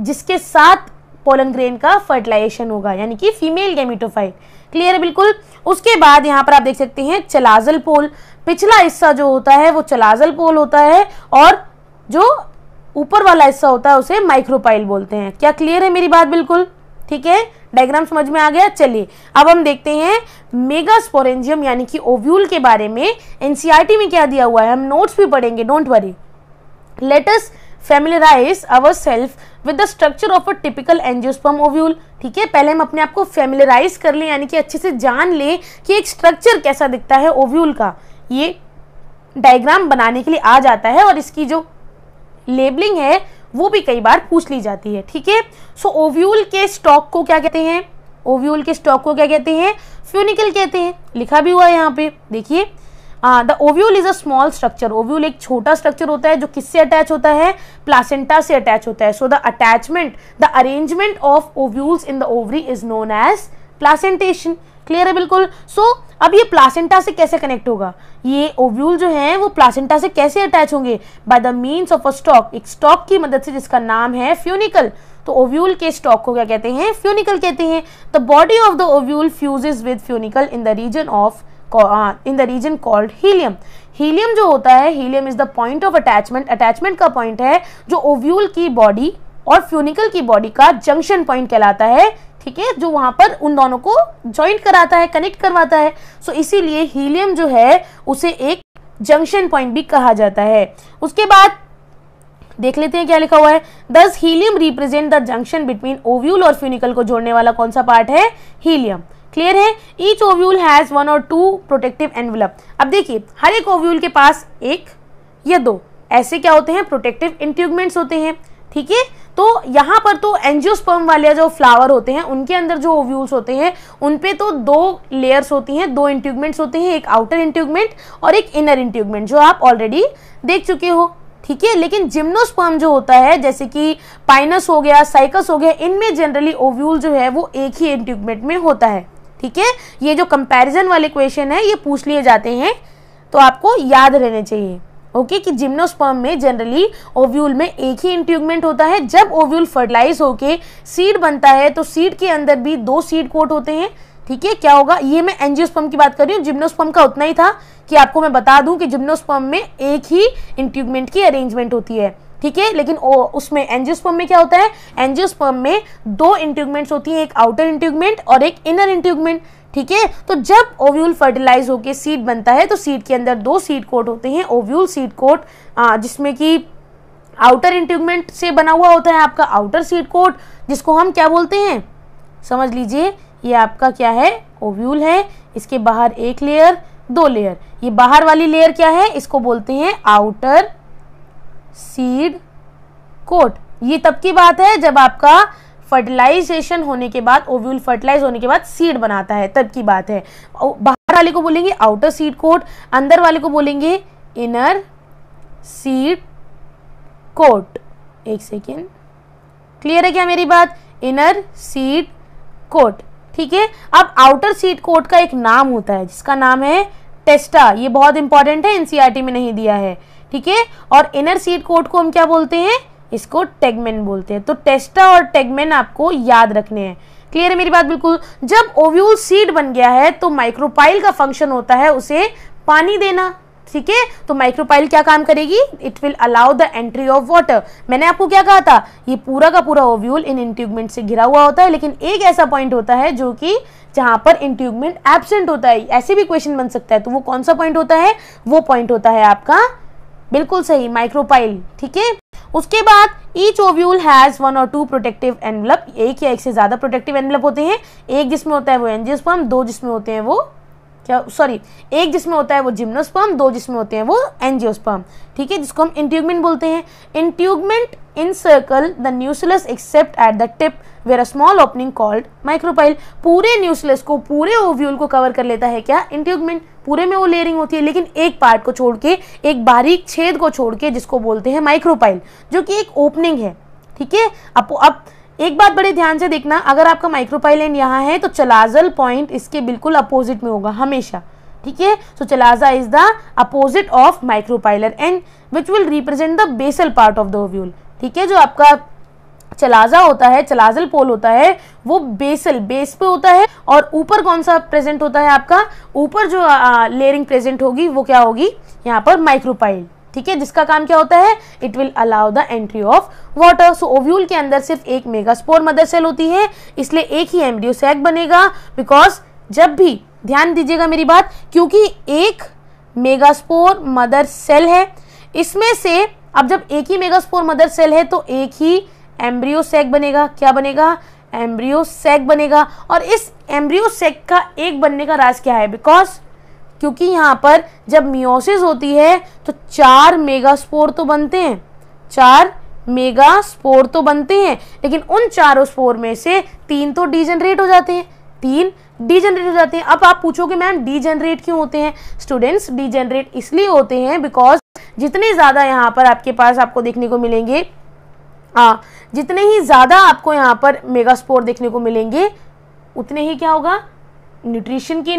जिसके साथ पोलन ग्रेन का फर्टिलाइजेशन होगा यानी कि फीमेल गेमिटोफाइट क्लियर है बिल्कुल उसके बाद यहाँ पर आप देख सकते हैं चलाजल पोल पिछला हिस्सा जो होता है वो चलाजल पोल होता है और जो ऊपर वाला हिस्सा होता है उसे माइक्रोपाइल बोलते हैं क्या क्लियर है मेरी बात बिल्कुल ठीक है डायग्राम समझ में आ गया चलिए अब हम देखते हैं मेगास्पोरेंजियम यानी कि ओव्यूल के बारे में एनसीआरटी e में क्या दिया हुआ है हम नोट्स भी पढ़ेंगे don't worry latest our self with the structure of a typical angiosperm ovule ठीक है पहले हम अपने आप को फेमिलराइज कर लें यानी कि अच्छे से जान लें कि एक स्ट्रक्चर कैसा दिखता है ओव्यूल का ये डायग्राम बनाने के लिए आ जाता है और इसकी जो लेबलिंग है वो भी कई बार पूछ ली जाती है ठीक है सो ओव्यूल के स्टॉक को क्या कहते हैं ओव्यूल के स्टॉक को क्या कहते हैं फ्यूनिकल कहते हैं लिखा भी हुआ है यहाँ पे देखिए the ovule is a small structure ovule एक छोटा स्ट्रक्चर होता है जो किससे अटैच होता है प्लासेंटा से अटैच होता है so the attachment the arrangement of ovules in the ovary is known as placentation clear है बिल्कुल सो so, अब ये प्लासेंटा से कैसे कनेक्ट होगा ये ओव्यूल जो है वो प्लासेंटा से कैसे अटैच होंगे by the means of a stalk एक स्टॉक की मदद से जिसका नाम है फ्यूनिकल तो ओव्यूल के स्टॉक को क्या कहते हैं फ्यूनिकल कहते हैं the body of the ovule fuses with funicle in the region of in the region called hilum hilum जो होता है hilum is the point of attachment attachment का पॉइंट है जो ओव्यूल की बॉडी और फ्यूनिकल की बॉडी का जंक्शन पॉइंट कहलाता है ठीक है जो वहां पर उन दोनों को ज्वाइंट कराता है कनेक्ट करवाता है सो so, इसीलिए हीलियम जो है उसे एक जंक्शन पॉइंट भी कहा जाता है उसके बाद देख लेते हैं क्या लिखा हुआ है this hilum represent the junction between ovule और फ्यूनिकल को जोड़ने वाला कौन सा पार्ट है हीलियम क्लियर है each ovule has one or two protective envelope अब देखिए हर एक ओव्यूल के पास एक या दो ऐसे क्या होते हैं प्रोटेक्टिव इंट्यूगमेंट्स होते हैं ठीक है तो यहाँ पर तो एंजियोस्पर्म वाले जो फ्लावर होते हैं उनके अंदर जो ओव्यूल्स होते हैं उन पे तो दो लेयर्स होती हैं दो इंट्यूगमेंट्स होते हैं एक आउटर इंट्यूगमेंट और एक इनर इंट्यूगमेंट जो आप ऑलरेडी देख चुके हो ठीक है लेकिन जिम्नोस्पर्म जो होता है जैसे कि पाइनस हो गया साइकस हो गया इनमें जनरली ओव्यूल जो है वो एक ही इंट्यूगमेंट में होता है ठीक है ये जो कंपैरिजन वाले क्वेश्चन है ये पूछ लिए जाते हैं तो आपको याद रहने चाहिए ओके कि जिम्नोस्पर्म में जनरली ओव्यूल में एक ही इंट्यूगमेंट होता है जब ओव्यूल फर्टिलाइज होके सीड बनता है तो सीड के अंदर भी दो सीड कोट होते हैं ठीक है क्या होगा ये मैं एंजियोस्पर्म की बात कर रही हूँ जिम्नोस्पर्म का उतना ही था कि आपको मैं बता दूं कि जिम्नोस्पर्म में एक ही इंट्यूगमेंट की अरेंजमेंट होती है ठीक है लेकिन उसमें एंजियोस्पर्म में क्या होता है एंजियोस्पर्म में दो इंट्यूगमेंट्स होती हैं एक आउटर इंट्यूगमेंट और एक इनर इंट्यूगमेंट ठीक है तो जब ओव्यूल फर्टिलाइज होकर सीड बनता है तो सीड के अंदर दो सीड कोट होते हैं ओव्यूल सीड कोट जिसमें कि आउटर इंट्यूगमेंट से बना हुआ होता है आपका आउटर सीड कोट जिसको हम क्या बोलते हैं समझ लीजिए ये आपका क्या है ओव्यूल है इसके बाहर एक लेयर दो लेयर ये बाहर वाली लेयर क्या है इसको बोलते हैं आउटर सीड कोट ये तब की बात है जब आपका फर्टिलाइजेशन होने के बाद ओव्यूल फर्टिलाइज होने के बाद सीड बनाता है तब की बात है बाहर वाले को बोलेंगे आउटर सीड कोट अंदर वाले को बोलेंगे इनर सीड कोट एक सेकेंड क्लियर है क्या मेरी बात इनर सीड कोट ठीक है अब आउटर सीड कोट का एक नाम होता है जिसका नाम है टेस्टा ये बहुत इंपॉर्टेंट है एनसीआरटी e में नहीं दिया है ठीक है और इनर सीट कोट को हम क्या बोलते हैं इसको टेगमेन बोलते हैं तो टेस्टा और टेगमेन आपको याद रखने हैं क्लियर है मेरी बात बिल्कुल जब ओव्यूल सीड बन गया है तो माइक्रोपाइल का फंक्शन होता है उसे पानी देना ठीक है तो माइक्रोपाइल क्या काम करेगी it will allow the entry of water मैंने आपको क्या कहा था ये पूरा का पूरा ओव्यूल इन इंट्यूगमेंट से घिरा हुआ होता है लेकिन एक ऐसा पॉइंट होता है जो कि जहां पर इंट्यूगमेंट एबसेंट होता है ऐसे भी क्वेश्चन बन सकता है तो वो कौन सा पॉइंट होता है वो पॉइंट होता है आपका बिल्कुल सही माइक्रोपाइल ठीक है उसके बाद each ovule has one or two protective envelope एक या एक से ज़्यादा प्रोटेक्टिव एनवलप होते हैं एक जिसमें होता है वो एनजियोस्पर्म दो जिसमें होते हैं वो क्या सॉरी एक जिसमें होता है वो जिम्नोस्पर्म दो जिसमें होते हैं वो एनजियोस्पर्म ठीक है जिसको हम इंट्यूगमेंट बोलते हैं integument encircle the nucellus except at the tip where a small opening called micropyle पूरे न्यूसलेस को पूरे ओव्यूल को कवर कर लेता है क्या इंट्यूगमेंट पूरे में वो लेयरिंग होती है लेकिन एक पार्ट को छोड़ के एक बारीक छेद को छोड़ के जिसको बोलते हैं माइक्रोपाइल जो कि एक ओपनिंग है ठीक है अब अब एक बात बड़े ध्यान से देखना अगर आपका माइक्रोपाइल एंड यहाँ है तो चलाजल पॉइंट इसके बिल्कुल अपोजिट में होगा हमेशा ठीक है so chalaza is the opposite of micropylar end which will represent the basal part of the ovule ठीक है जो आपका चलाजा होता है चलाजल पोल होता है वो बेसल बेस पे होता है और ऊपर कौन सा प्रेजेंट होता है आपका ऊपर जो लेयरिंग प्रेजेंट होगी वो क्या होगी यहाँ पर माइक्रोपाइल ठीक है जिसका काम क्या होता है it will allow the entry of water so ovule के अंदर सिर्फ एक मेगास्पोर मदर सेल होती है इसलिए एक ही एम्ब्रियो सैक बनेगा बिकॉज जब भी ध्यान दीजिएगा मेरी बात क्योंकि एक मेगास्पोर मदर सेल है इसमें से अब जब एक ही मेगास्पोर मदर सेल है तो एक ही एम्ब्रियो सेक बनेगा क्या बनेगा एम्ब्रियो सेक बनेगा और इस एम्ब्रियो सेक का एक बनने का राज क्या है बिकॉज क्योंकि यहाँ पर जब मियोसिस होती है तो चार मेगा स्पोर तो बनते हैं चार मेगा स्पोर तो बनते हैं लेकिन उन चारों स्पोर में से तीन तो डीजनरेट हो जाते हैं तीन डीजनरेट हो जाते हैं अब आप पूछोगे मैम डीजनरेट क्यों होते हैं स्टूडेंट्स डीजनरेट इसलिए होते हैं बिकॉज जितने ज़्यादा यहाँ पर आपके पास आपको देखने को मिलेंगे हाँ जितने ही ज़्यादा आपको यहाँ पर मेगा स्पोर देखने को मिलेंगे उतने ही क्या होगा न्यूट्रिशन की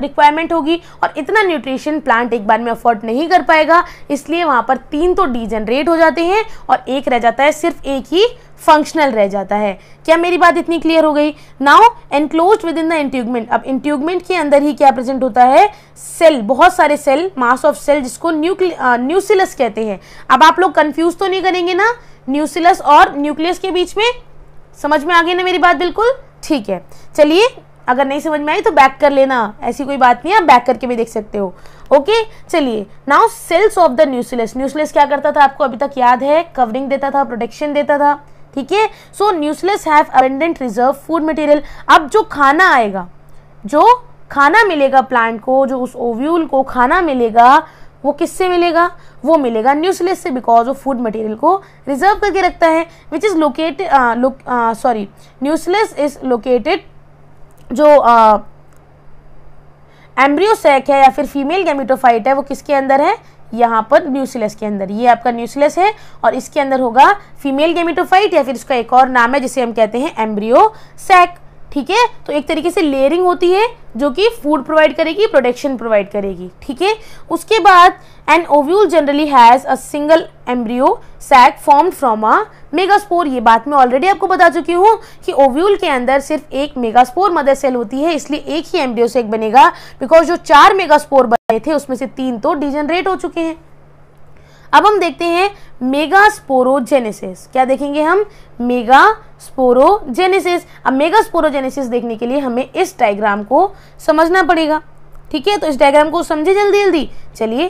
रिक्वायरमेंट होगी और इतना न्यूट्रिशन प्लांट एक बार में अफोर्ड नहीं कर पाएगा इसलिए वहाँ पर तीन तो डीजनरेट हो जाते हैं और एक रह जाता है सिर्फ एक ही फंक्शनल रह जाता है क्या मेरी बात इतनी क्लियर हो गई now enclose within the integument अब इंट्यूगमेंट के अंदर ही क्या प्रेजेंट होता है सेल बहुत सारे सेल मास ऑफ सेल जिसको न्यूक् न्यूसिलस कहते हैं अब आप लोग कन्फ्यूज तो नहीं करेंगे ना न्यूसिलस और न्यूक्लियस के बीच में समझ में आ गई ना मेरी बात बिल्कुल ठीक है चलिए अगर नहीं समझ में आई तो बैक कर लेना ऐसी कोई बात नहीं है आप बैक करके भी देख सकते हो ओके चलिए now cells of the nucellus nucellus क्या करता था आपको अभी तक याद है कवरिंग देता था प्रोटेक्शन देता था ठीक है so nucellus have abundant reserve food material अब जो खाना आएगा जो खाना मिलेगा प्लांट को जो उस ओव्यूल को खाना मिलेगा वो किससे मिलेगा वो मिलेगा न्यूसलेस से बिकॉज वो फूड मटेरियल को रिजर्व करके रखता है which is locate sorry nucellus is located जो एम्ब्रियोसैक uh, है या फिर फीमेल गैमिटोफाइट है वो किसके अंदर है यहाँ पर न्यूसिलस के अंदर ये आपका न्यूसिलस है और इसके अंदर होगा फीमेल गेमिटोफाइट या फिर इसका एक और नाम है जिसे हम कहते हैं एम्ब्रियो सैक ठीक है तो एक तरीके से लेयरिंग होती है जो कि फूड प्रोवाइड करेगी प्रोटेक्शन प्रोवाइड करेगी ठीक है उसके बाद an ovule generally has a single embryo sac form from a megaspore ये बात मैं ऑलरेडी आपको बता चुकी हूँ कि ओव्यूल के अंदर सिर्फ एक मेगास्पोर मदर सेल होती है इसलिए एक ही एम्ब्रियो सैक बनेगा बिकॉज जो चार मेगास्पोर बने थे उसमें से तीन तो डिजनरेट हो चुके हैं अब हम देखते हैं मेगा स्पोरोजेनेसिस क्या देखेंगे हम मेगा स्पोरोजेनेसिस अब मेगा स्पोरोजेनेसिस देखने के लिए हमें इस डायग्राम को समझना पड़ेगा ठीक है तो इस डायग्राम को समझे जल्दी जल्दी चलिए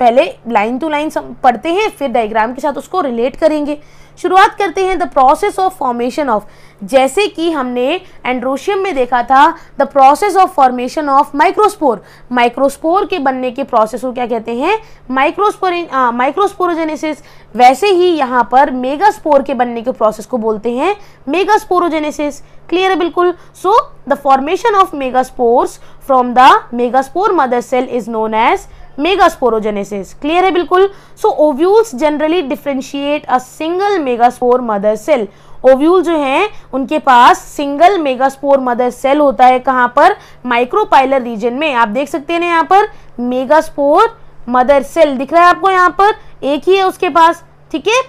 पहले लाइन टू लाइन पढ़ते हैं फिर डायग्राम के साथ उसको रिलेट करेंगे शुरुआत करते हैं the process of formation of जैसे कि हमने एंड्रोशियम में देखा था the process of formation of microspore microspore के बनने के प्रोसेस को क्या कहते हैं माइक्रोस्पोर माइक्रोस्पोरोजेनेसिस वैसे ही यहाँ पर मेगास्पोर के बनने के प्रोसेस को बोलते हैं मेगास्पोरोजेनेसिस क्लियर है बिल्कुल so the formation of megaspores from the megaspore mother cell is known as megasporogenesis clear है बिल्कुल so ovules generally differentiate a single megaspore mother cell ovule जो हैं उनके पास सिंगल मेगास्पोर मदर सेल होता है कहाँ पर माइक्रोपाइलर रीजन में आप देख सकते हैं यहाँ पर मेगास्पोर मदर सेल दिख रहा है आपको यहाँ पर एक ही है उसके पास ठीक है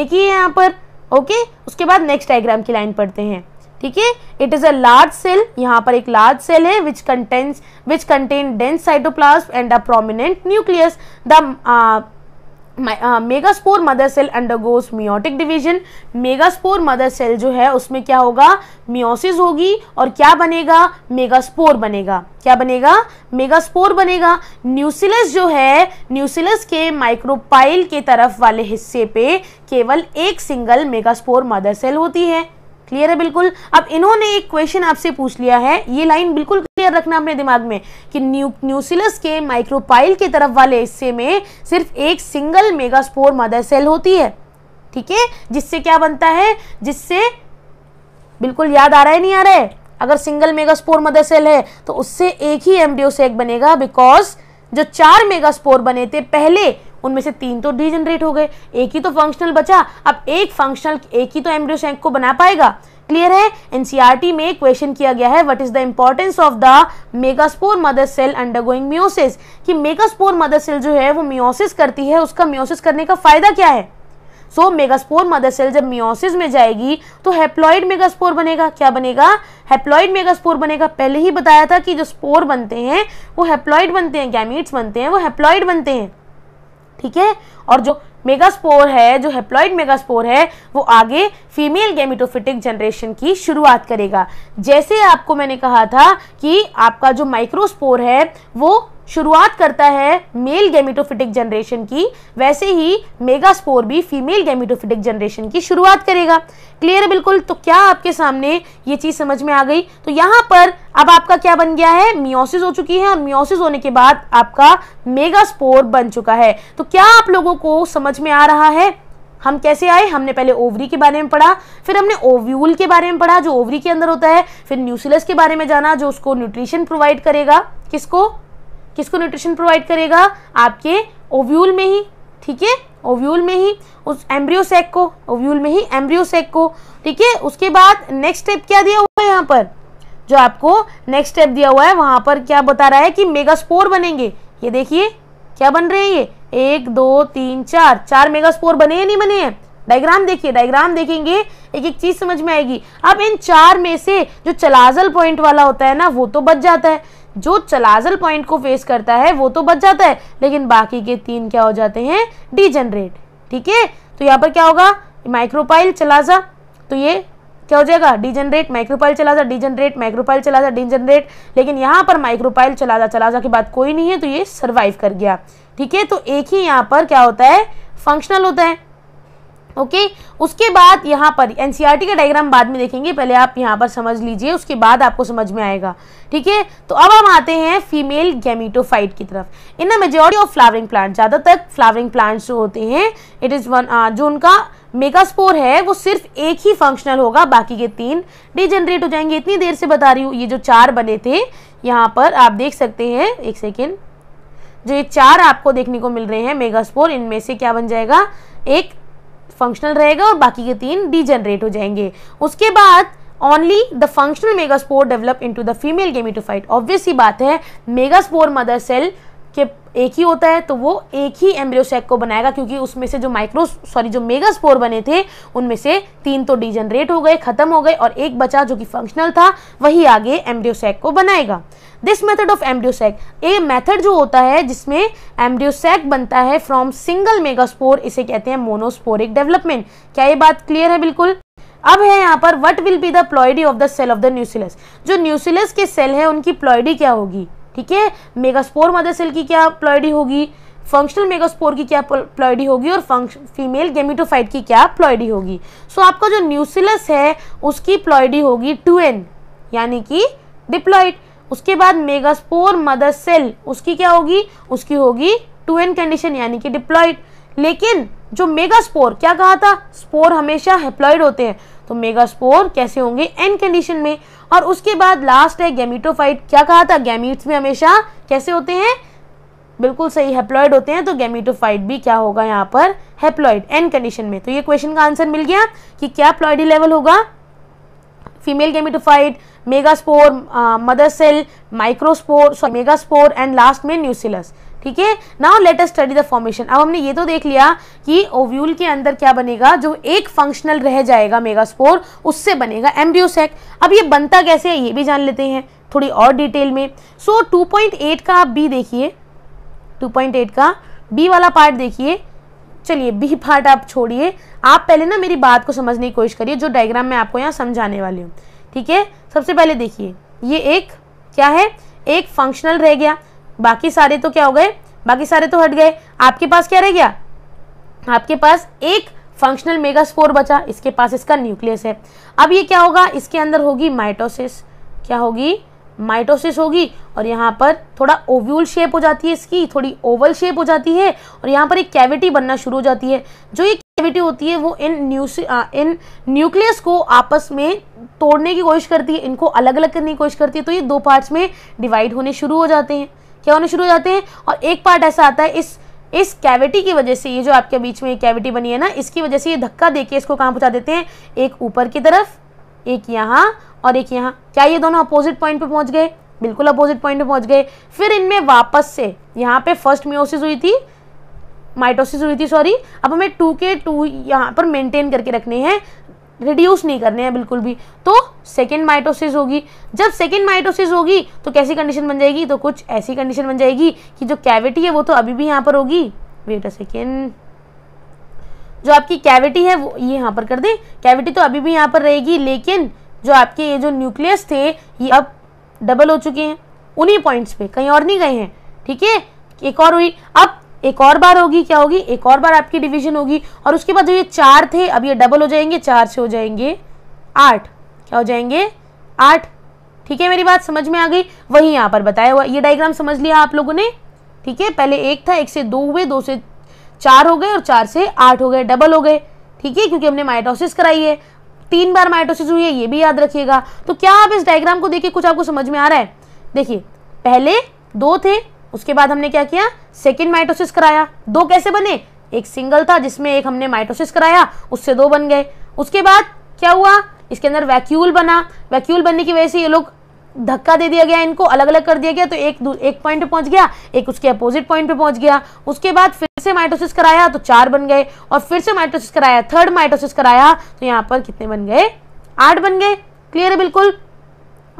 एक ही है यहाँ पर ओके उसके बाद नेक्स्ट डायग्राम की लाइन पढ़ते हैं ठीक है it is a large cell यहाँ पर एक लार्ज सेल है which contains which contain dense cytoplasm and a prominent nucleus the megaspore mother cell undergoes meiotic division megaspore mother cell जो है उसमें क्या होगा मियोसिस होगी और क्या बनेगा मेगास्पोर बनेगा क्या बनेगा मेगास्पोर बनेगा न्यूसिलस जो है न्यूसिलस के माइक्रोपाइल के तरफ वाले हिस्से पे केवल एक सिंगल मेगास्पोर मदर सेल होती है क्लियर है बिल्कुल अब इन्होंने एक क्वेश्चन आपसे पूछ लिया है ये लाइन बिल्कुल क्लियर रखना अपने दिमाग में कि न्यूसिलस के माइक्रोपाइल के तरफ वाले हिस्से में सिर्फ एक सिंगल मेगास्पोर मदर सेल होती है ठीक है जिससे क्या बनता है जिससे बिल्कुल याद आ रहा है नहीं आ रहा है अगर सिंगल मेगास्पोर मदर सेल है तो उससे एक ही एमडीओ सेक बनेगा बिकॉज जो चार मेगास्पोर बने थे पहले उनमें से तीन तो डीजनरेट हो गए एक ही तो फंक्शनल बचा अब एक फंक्शनल एक ही तो एम्ब्रियो शैंक को बना पाएगा क्लियर है एनसीआरटी e में क्वेश्चन किया गया है what is the importance of the megaspore mother cell undergoing meiosis कि मेगास्पोर मदर सेल जो है वो मियोसिस करती है उसका मियोसिस करने का फायदा क्या है सो मेगास्पोर मदर सेल जब मियोसिस में जाएगी तो हेप्लॉइड मेगास्पोर बनेगा क्या बनेगा हेप्लॉइड मेगास्पोर बनेगा पहले ही बताया था कि जो स्पोर बनते हैं वो हेप्लॉइड बनते हैं गैमिट्स बनते हैं वो हेप्लॉइड बनते हैं ठीक है और जो मेगास्पोर है जो हेप्लॉइड मेगास्पोर है वो आगे फीमेल गेमिटोफिटिक जनरेशन की शुरुआत करेगा जैसे आपको मैंने कहा था कि आपका जो माइक्रोस्पोर है वो शुरुआत करता है मेल गेमिटोफिटिक जनरेशन की वैसे ही मेगास्पोर भी फीमेल गेमिटोफिटिक जनरेशन की शुरुआत करेगा क्लियर है बिल्कुल तो क्या आपके सामने ये चीज़ समझ में आ गई तो यहाँ पर अब आपका क्या बन गया है मियोसिस हो चुकी है और मियोसिस होने के बाद आपका मेगास्पोर बन चुका है तो क्या आप लोगों को समझ में आ रहा है हम कैसे आए हमने पहले ओवरी के बारे में पढ़ा फिर हमने ओव्यूल के बारे में पढ़ा जो ओवरी के अंदर होता है फिर न्यूसिलस के बारे में जाना जो उसको न्यूट्रिशन प्रोवाइड करेगा किसको किसको न्यूट्रिशन प्रोवाइड करेगा आपके ओव्यूल में ही ठीक है ओव्यूल में ही उस एम्ब्रियोसेक को ओव्यूल में ही एम्ब्रियोसेक को ठीक है उसके बाद नेक्स्ट स्टेप क्या दिया हुआ है यहाँ पर जो आपको नेक्स्ट स्टेप दिया हुआ है वहां पर क्या बता रहा है कि मेगास्पोर बनेंगे ये देखिए क्या बन रहे हैं ये एक दो तीन चार चार मेगास्पोर बने हैं नहीं बने हैं डायग्राम देखिए डायग्राम देखेंगे एक एक चीज समझ में आएगी अब इन चार में से जो चलाजल पॉइंट वाला होता है ना वो तो बच जाता है जो चलाजल पॉइंट को फेस करता है वो तो बच जाता है लेकिन बाकी के तीन क्या हो जाते हैं डिजनरेट ठीक है तो यहाँ पर क्या होगा माइक्रोपाइल चलाजा तो ये क्या हो जाएगा degenerate micropyle chalaza degenerate micropyle chalaza degenerate लेकिन यहाँ पर माइक्रोपाइल चलाजा चलाजा के बाद कोई नहीं है तो ये सर्वाइव कर गया ठीक है तो एक ही यहाँ पर क्या होता है फंक्शनल होता है ओके उसके बाद यहाँ पर एनसीईआरटी e का डायग्राम बाद में देखेंगे पहले आप यहाँ पर समझ लीजिए उसके बाद आपको समझ में आएगा ठीक है तो अब हम आते हैं फीमेल गैमिटोफाइट की तरफ in majority of flowering plant ज़्यादातर फ्लावरिंग प्लांट्स जो होते हैं इट इज़ वन जो उनका मेगास्पोर है वो सिर्फ एक ही फंक्शनल होगा बाकी के तीन डिजेनरेट हो जाएंगे इतनी देर से बता रही हूँ ये जो चार बने थे यहाँ पर आप देख सकते हैं एक सेकेंड जो ये चार आपको देखने को मिल रहे हैं मेगास्पोर इनमें से क्या बन जाएगा एक फंक्शनल रहेगा और बाकी के तीन डीजनरेट हो जाएंगे उसके बाद only the functional megaspore develop into the female gametophyte obvious ही बात है मेगास्पोर मदर सेल के एक ही होता है तो वो एक ही एम्ब्रियोसेक को बनाएगा क्योंकि उसमें से जो माइक्रो सॉरी जो मेगा स्पोर बने थे उनमें से तीन तो डिजनरेट हो गए खत्म हो गए और एक बचा जो कि फंक्शनल था वही आगे एम्ब्रियोसेक को बनाएगा दिस मेथड ऑफ एम्ब्यूसैक ये मेथड जो होता है जिसमें एम्ब्यूसैक बनता है फ्रॉम सिंगल मेगास्पोर इसे कहते हैं मोनोस्पोरिक डेवलपमेंट क्या ये बात क्लियर है बिल्कुल अब है यहाँ पर what will be the ploidy of the cell of the nucellus जो न्यूसिलस के सेल है उनकी प्लॉयडी क्या होगी ठीक है मेगास्पोर मदर सेल की क्या प्लॉयडी होगी फंक्शनल मेगास्पोर की क्या प्लॉयडी होगी और फीमेल गेमिटोफाइट की क्या प्लॉयडी होगी सो so, आपका जो न्यूसिलस है उसकी प्लॉयडी होगी टू एन यानी कि डिप्लॉइड उसके बाद मेगास्पोर मदर सेल उसकी क्या होगी उसकी होगी टू एन कंडीशन यानी कि डिप्लॉइड लेकिन जो मेगास्पोर क्या कहा था स्पोर हमेशा हेप्लॉइड होते हैं तो मेगास्पोर कैसे होंगे एन कंडीशन में और उसके बाद लास्ट है गैमीटोफाइट क्या कहा था गैमीट्स में हमेशा कैसे होते हैं बिल्कुल सही हेप्लॉइड होते हैं तो गैमीटोफाइट भी क्या होगा यहाँ पर हेप्लॉइड एन कंडीशन में तो ये क्वेश्चन का आंसर मिल गया कि क्या प्लॉइडी लेवल होगा female gametophyte megaspore uh, mother cell microspore sorry megaspore and last में nucellus ठीक है now let us study the formation अब हमने ये तो देख लिया कि ओव्यूल के अंदर क्या बनेगा जो एक फंक्शनल रह जाएगा मेगास्पोर उससे बनेगा एम्ब्रियोसेक अब ये बनता कैसे है ये भी जान लेते हैं थोड़ी और डिटेल में सो so, 2.8 का आप बी देखिए 2.8 का बी वाला पार्ट देखिए चलिए बी पार्ट आप छोड़िए आप पहले ना मेरी बात को समझने की कोशिश करिए जो डायग्राम मैं आपको यहाँ समझाने वाली हूँ ठीक है सबसे पहले देखिए ये एक क्या है एक फंक्शनल रह गया बाकी सारे तो क्या हो गए बाकी सारे तो हट गए आपके पास क्या रह गया आपके पास एक फंक्शनल मेगास्पोर बचा इसके पास इसका न्यूक्लियस है अब ये क्या होगा इसके अंदर होगी माइटोसिस क्या होगी माइटोसिस होगी और यहाँ पर थोड़ा ओव्यूल शेप हो जाती है इसकी थोड़ी ओवल शेप हो जाती है और यहाँ पर एक कैविटी बनना शुरू हो जाती है जो ये कैविटी होती है वो इन न्यूस इन न्यूक्लियस को आपस में तोड़ने की कोशिश करती है इनको अलग अलग करने की कोशिश करती है तो ये दो पार्ट्स में डिवाइड होने शुरू हो जाते हैं क्या होने शुरू हो जाते हैं और एक पार्ट ऐसा आता है इस इस कैविटी की वजह से ये जो आपके बीच में कैविटी बनी है ना इसकी वजह से ये धक्का देके इसको कहाँ पहुँचा देते हैं एक ऊपर की तरफ एक यहाँ और एक यहाँ क्या ये दोनों अपोजिट पॉइंट पे पहुंच गए बिल्कुल अपोजिट पॉइंट पे पहुंच गए फिर इनमें वापस से यहाँ पे फर्स्ट मियोसिस हुई थी माइटोसिस हुई थी सॉरी अब हमें टू के टू यहाँ पर मेंटेन करके रखने हैं रिड्यूस नहीं करने हैं बिल्कुल भी तो सेकेंड माइटोसिस होगी जब सेकेंड माइटोसिस होगी तो कैसी कंडीशन बन जाएगी तो कुछ ऐसी कंडीशन बन जाएगी कि जो कैविटी है वो तो अभी भी यहाँ पर होगी वेट अ सेकेंड जो आपकी कैविटी है वो ये यहाँ पर कर दें कैविटी तो अभी भी यहाँ पर रहेगी लेकिन जो आपके ये जो न्यूक्लियस थे ये अब डबल हो चुके हैं उन्हीं पॉइंट्स पे कहीं और नहीं गए हैं ठीक है एक और हुई अब एक और बार होगी क्या होगी एक और बार आपकी डिवीजन होगी और उसके बाद जो ये चार थे अब ये डबल हो जाएंगे चार से हो जाएंगे आठ क्या हो जाएंगे आठ ठीक है मेरी बात समझ में आ गई वही यहाँ पर बताया हुआ ये डायग्राम समझ लिया आप लोगों ने ठीक है पहले एक था एक से दो हुए दो से चार हो गए और चार से आठ हो गए डबल हो गए ठीक है क्योंकि हमने माइटोसिस कराई है तीन बार माइटोसिस हुई है ये भी याद रखिएगा तो क्या आप इस डायग्राम को देखिए कुछ आपको समझ में आ रहा है देखिए पहले दो थे उसके बाद हमने क्या किया सेकेंड माइटोसिस कराया दो कैसे बने एक सिंगल था जिसमें एक हमने माइटोसिस कराया उससे दो बन गए उसके बाद क्या हुआ इसके अंदर वैक्यूल बना वैक्यूल बनने की वजह से ये लोग धक्का दे दिया गया इनको अलग अलग कर दिया गया तो एक एक पॉइंट पे पहुंच गया एक उसके अपोजिट पॉइंट पे पहुंच गया उसके बाद फिर से माइटोसिस कराया तो चार बन गए और फिर से माइटोसिस कराया थर्ड माइटोसिस कराया तो यहाँ पर कितने बन गए आठ बन गए क्लियर है बिल्कुल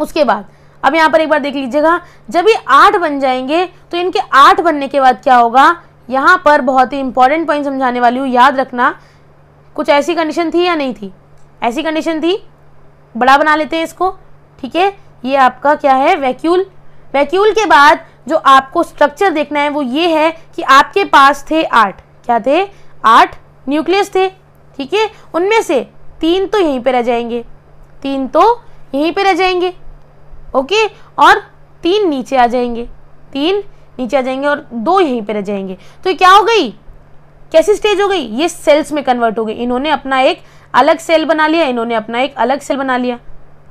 उसके बाद अब यहाँ पर एक बार देख लीजिएगा जब ये आठ बन जाएंगे तो इनके आठ बनने के बाद क्या होगा यहाँ पर बहुत ही इंपॉर्टेंट पॉइंट समझाने वाली हूँ याद रखना कुछ ऐसी कंडीशन थी या नहीं थी ऐसी कंडीशन थी बड़ा बना लेते हैं इसको ठीक है ये आपका क्या है वैक्यूल वैक्यूल के बाद जो आपको स्ट्रक्चर देखना है वो ये है कि आपके पास थे आठ क्या थे आठ न्यूक्लियस थे ठीक है उनमें से तीन तो यहीं पे रह जाएंगे तीन तो यहीं पे रह जाएंगे ओके और तीन नीचे आ जाएंगे तीन नीचे आ जाएंगे और दो यहीं पे रह जाएंगे तो क्या हो गई कैसी स्टेज हो गई ये सेल्स में कन्वर्ट हो गई इन्होंने अपना एक अलग सेल बना लिया इन्होंने अपना एक अलग सेल बना लिया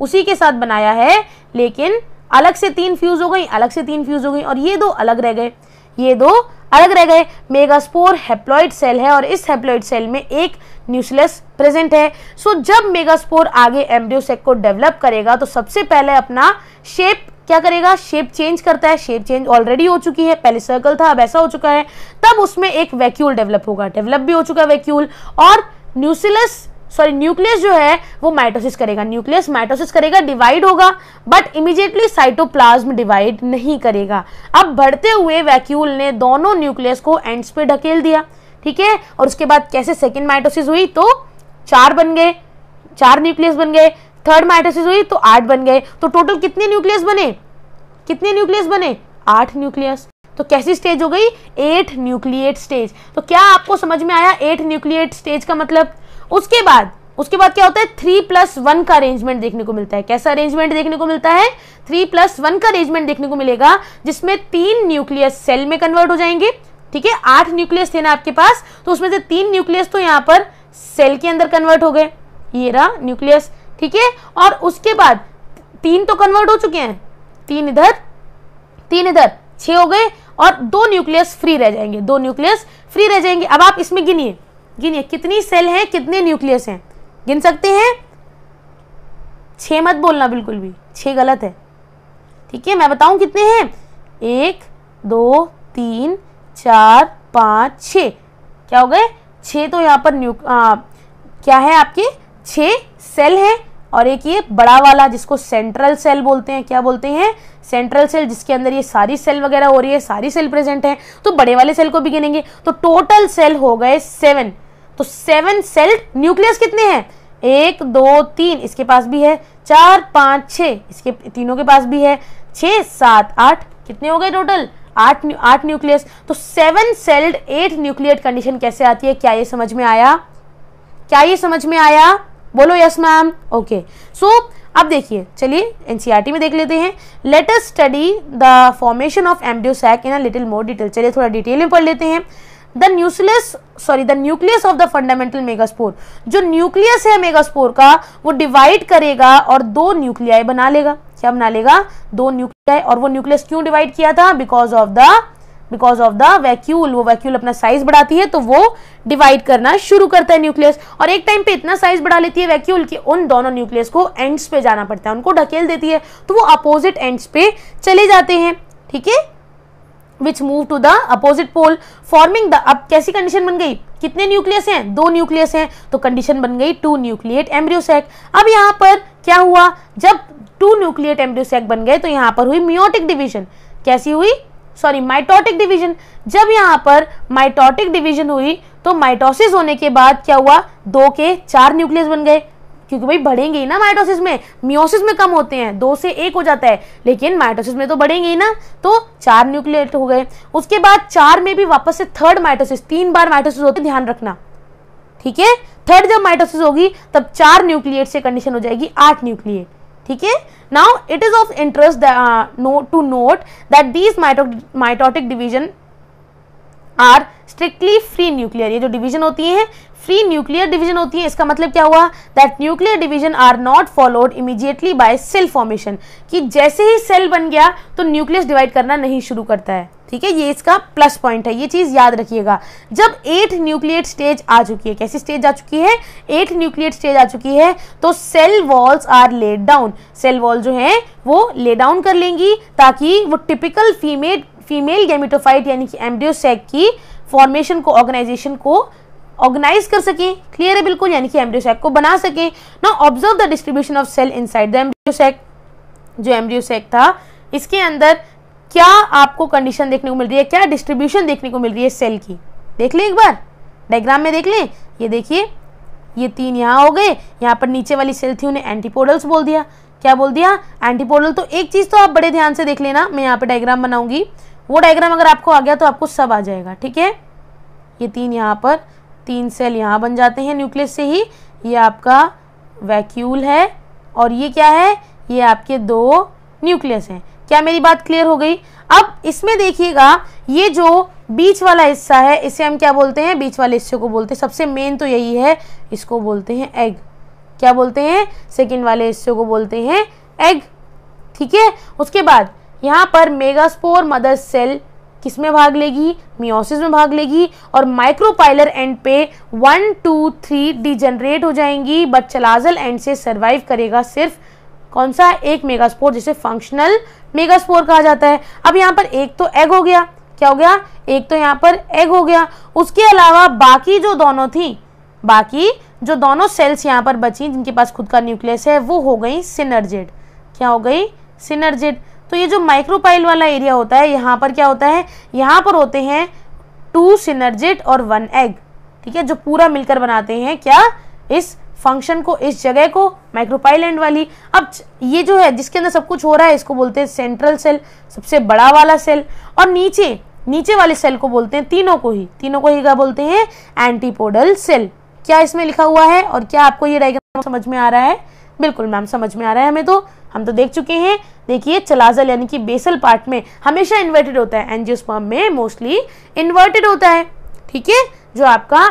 उसी के साथ बनाया है लेकिन अलग से तीन फ्यूज हो गई अलग से तीन फ्यूज हो गई और ये दो अलग रह गए ये दो अलग रह गए मेगास्पोर हेप्लॉइड सेल है और इस हेप्लॉइड सेल में एक न्यूसलेस प्रेजेंट है सो so, जब मेगास्पोर आगे एम्ब्रियोसेक को डेवलप करेगा तो सबसे पहले अपना शेप क्या करेगा शेप चेंज करता है शेप चेंज ऑलरेडी हो चुकी है पहले सर्कल था अब ऐसा हो चुका है तब उसमें एक वैक्यूल डेवलप होगा डेवलप भी हो चुका है वैक्यूल और न्यूसिलस सॉरी न्यूक्लियस जो है वो माइटोसिस करेगा न्यूक्लियस माइटोसिस करेगा डिवाइड होगा बट इमीजिएटली साइटोप्लाज्म डिवाइड नहीं करेगा अब बढ़ते हुए वैक्यूल ने दोनों न्यूक्लियस को एंड्स पे ढकेल दिया ठीक है और उसके बाद कैसे सेकेंड माइटोसिस हुई तो चार बन गए चार न्यूक्लियस बन गए थर्ड माइटोसिस हुई तो आठ बन गए तो टोटल कितने न्यूक्लियस बने कितने न्यूक्लियस बने आठ न्यूक्लियस तो कैसी स्टेज हो गई एट न्यूक्लिएट स्टेज तो क्या आपको समझ में आया एट न्यूक्लिएट स्टेज का मतलब उसके बाद उसके बाद क्या होता है थ्री प्लस वन का अरेंजमेंट देखने को मिलता है कैसा अरेंजमेंट देखने को मिलता है थ्री प्लस वन का अरेंजमेंट देखने को मिलेगा जिसमें तीन न्यूक्लियस सेल में कन्वर्ट हो जाएंगे ठीक है आठ न्यूक्लियस थे ना आपके पास तो उसमें से तीन न्यूक्लियस तो यहाँ पर सेल के अंदर कन्वर्ट हो गए ये रहा न्यूक्लियस ठीक है और उसके बाद तीन तो कन्वर्ट हो चुके हैं तीन इधर तीन इधर छ हो गए और दो न्यूक्लियस फ्री रह जाएंगे दो न्यूक्लियस फ्री रह जाएंगे अब आप इसमें गिनिए गिनिए कितनी सेल हैं कितने न्यूक्लियस हैं गिन सकते हैं छ मत बोलना बिल्कुल भी छ गलत है ठीक है मैं बताऊं कितने हैं एक दो तीन चार पाँच छ क्या हो गए छः तो यहाँ पर न्यू क्या है आपके छ सेल हैं और एक ये बड़ा वाला जिसको सेंट्रल सेल बोलते हैं क्या बोलते हैं सेंट्रल सेल जिसके अंदर ये सारी सेल वगैरह हो रही है सारी सेल प्रेजेंट है तो बड़े वाले सेल को भी गिनेंगे तो टोटल सेल हो गए सेवन तो सेवन सेल्ड न्यूक्लियस कितने हैं एक दो तीन इसके पास भी है चार पांच छ इसके तीनों के पास भी है छ सात आठ कितने हो गए टोटल आठ आठ न्यूक्लियस तो seven celled eight nuclear condition कैसे आती है क्या ये समझ में आया क्या ये समझ में आया बोलो यस मैम ओके सो अब देखिए चलिए एनसीईआरटी e में देख लेते हैं latest study the formation of embryo sac in a little more detail चलिए थोड़ा डिटेल में पढ़ लेते हैं the nucleus sorry the nucleus of the fundamental megaspore जो न्यूक्लियस है मेगास्पोर का वो डिवाइड करेगा और दो न्यूक्लियाई बना लेगा क्या बना लेगा दो न्यूक्लियाई और वो न्यूक्लियस क्यों डिवाइड किया था because of the because of the vacuole वो वैक्यूल अपना साइज बढ़ाती है तो वो डिवाइड करना शुरू करता है न्यूक्लियस और एक टाइम पे इतना साइज बढ़ा लेती है वैक्यूल कि उन दोनों न्यूक्लियस को एंड्स पे जाना पड़ता है उनको ढकेल देती है तो वो अपोजिट एंड्स पे चले जाते हैं ठीक है which move to the opposite pole forming the अब कैसी कंडीशन बन गई कितने न्यूक्लियस हैं दो न्यूक्लियस हैं तो कंडीशन बन गई टू न्यूक्लिएट एम्ब्रियोसेक अब यहाँ पर क्या हुआ जब टू न्यूक्लिएट एम्ब्रियोसेक बन गए तो यहाँ पर हुई मियोटिक डिवीजन कैसी हुई सॉरी माइटोटिक डिवीजन जब यहाँ पर माइटोटिक डिवीजन हुई तो माइटोसिस होने के बाद क्या हुआ दो के चार न्यूक्लियस बन गए क्योंकि भाई बढ़ेंगे ही ना माइटोसिस में मियोसिस में कम होते हैं दो से एक हो जाता है लेकिन माइटोसिस में तो बढ़ेंगे ही ना तो चार न्यूक्लियट हो गए उसके बाद चार में भी वापस से थर्ड माइटोसिस तीन बार माइटोसिस होती ध्यान रखना ठीक है थर्ड जब माइटोसिस होगी तब चार न्यूक्लियट से कंडीशन हो जाएगी आठ न्यूक्लियट ठीक है now it is of interest to note that these mitotic division are strictly free nuclear ये जो डिवीजन होती है थ्री न्यूक्लियर डिवीजन होती है इसका मतलब क्या हुआ that nuclear division are not followed immediately by cell formation कि जैसे ही सेल बन गया तो न्यूक्लियस डिवाइड करना नहीं शुरू करता है ठीक है ये इसका प्लस पॉइंट है ये चीज़ याद रखिएगा जब एट न्यूक्लियट स्टेज आ चुकी है कैसी स्टेज आ चुकी है एट न्यूक्लियट स्टेज आ चुकी है तो cell walls are laid down cell wall जो है वो ले डाउन कर लेंगी ताकि वो टिपिकल फीमेल फीमेल गेमिटोफाइट यानी कि एम्ब्रियोसेक की फॉर्मेशन को ऑर्गेनाइजेशन को ऑर्गेनाइज कर सकें क्लियर है बिल्कुल यानी कि एम्ब्रियोसैक को बना सकें ना observe the distribution of cell side the embryo sac जो एम्ब्रियोसैक था इसके अंदर क्या आपको कंडीशन देखने को मिल रही है क्या डिस्ट्रीब्यूशन देखने को मिल रही है सेल की देख लें एक बार डायग्राम में देख लें ये देखिए ये तीन यहाँ हो गए यहाँ पर नीचे वाली सेल थी उन्हें एंटीपोडल्स बोल दिया क्या बोल दिया एंटीपोडल तो एक चीज़ तो आप बड़े ध्यान से देख लेना मैं यहाँ पर डायग्राम बनाऊंगी वो डायग्राम अगर आपको आ गया तो आपको सब आ जाएगा ठीक है ये तीन यहाँ पर तीन सेल यहाँ बन जाते हैं न्यूक्लियस से ही ये आपका वैक्यूल है और ये क्या है ये आपके दो न्यूक्लियस हैं क्या मेरी बात क्लियर हो गई अब इसमें देखिएगा ये जो बीच वाला हिस्सा है इसे हम क्या बोलते हैं बीच वाले हिस्से को बोलते हैं सबसे मेन तो यही है इसको बोलते हैं एग क्या बोलते हैं सेकेंड वाले हिस्से को बोलते हैं एग ठीक है उसके बाद यहाँ पर मेगास्पोर मदर सेल किस में भाग लेगी मियोसिस में भाग लेगी और माइक्रोपाइलर एंड पे वन टू थ्री डिजनरेट हो जाएंगी बट चलाजल एंड से सर्वाइव करेगा सिर्फ कौन सा एक मेगास्पोर जिसे फंक्शनल मेगास्पोर कहा जाता है अब यहाँ पर एक तो एग हो गया क्या हो गया एक तो यहाँ पर एग हो गया उसके अलावा बाकी जो दोनों थी बाकी जो दोनों सेल्स यहाँ पर बची जिनके पास खुद का न्यूक्लियस है वो हो गई सिनर्जेड क्या हो गई सिनर्जेड तो ये जो माइक्रोपाइल वाला एरिया होता है यहाँ पर क्या होता है यहाँ पर होते हैं टू सिनर्जिट और वन एग ठीक है जो पूरा मिलकर बनाते हैं क्या इस फंक्शन को इस जगह को माइक्रोपाइल एंड वाली अब ये जो है जिसके अंदर सब कुछ हो रहा है इसको बोलते हैं सेंट्रल सेल सबसे बड़ा वाला सेल और नीचे नीचे वाले सेल को बोलते हैं तीनों को ही तीनों को ही क्या बोलते हैं एंटीपोडल सेल क्या इसमें लिखा हुआ है और क्या आपको ये डायग्राम समझ में आ रहा है बिल्कुल मैम समझ में आ रहा है हमें तो हम तो देख चुके हैं देखिए चलाजल यानी कि बेसल पार्ट में हमेशा इन्वर्टेड होता है एनजियोस्पर्म में मोस्टली इन्वर्टेड होता है ठीक है जो आपका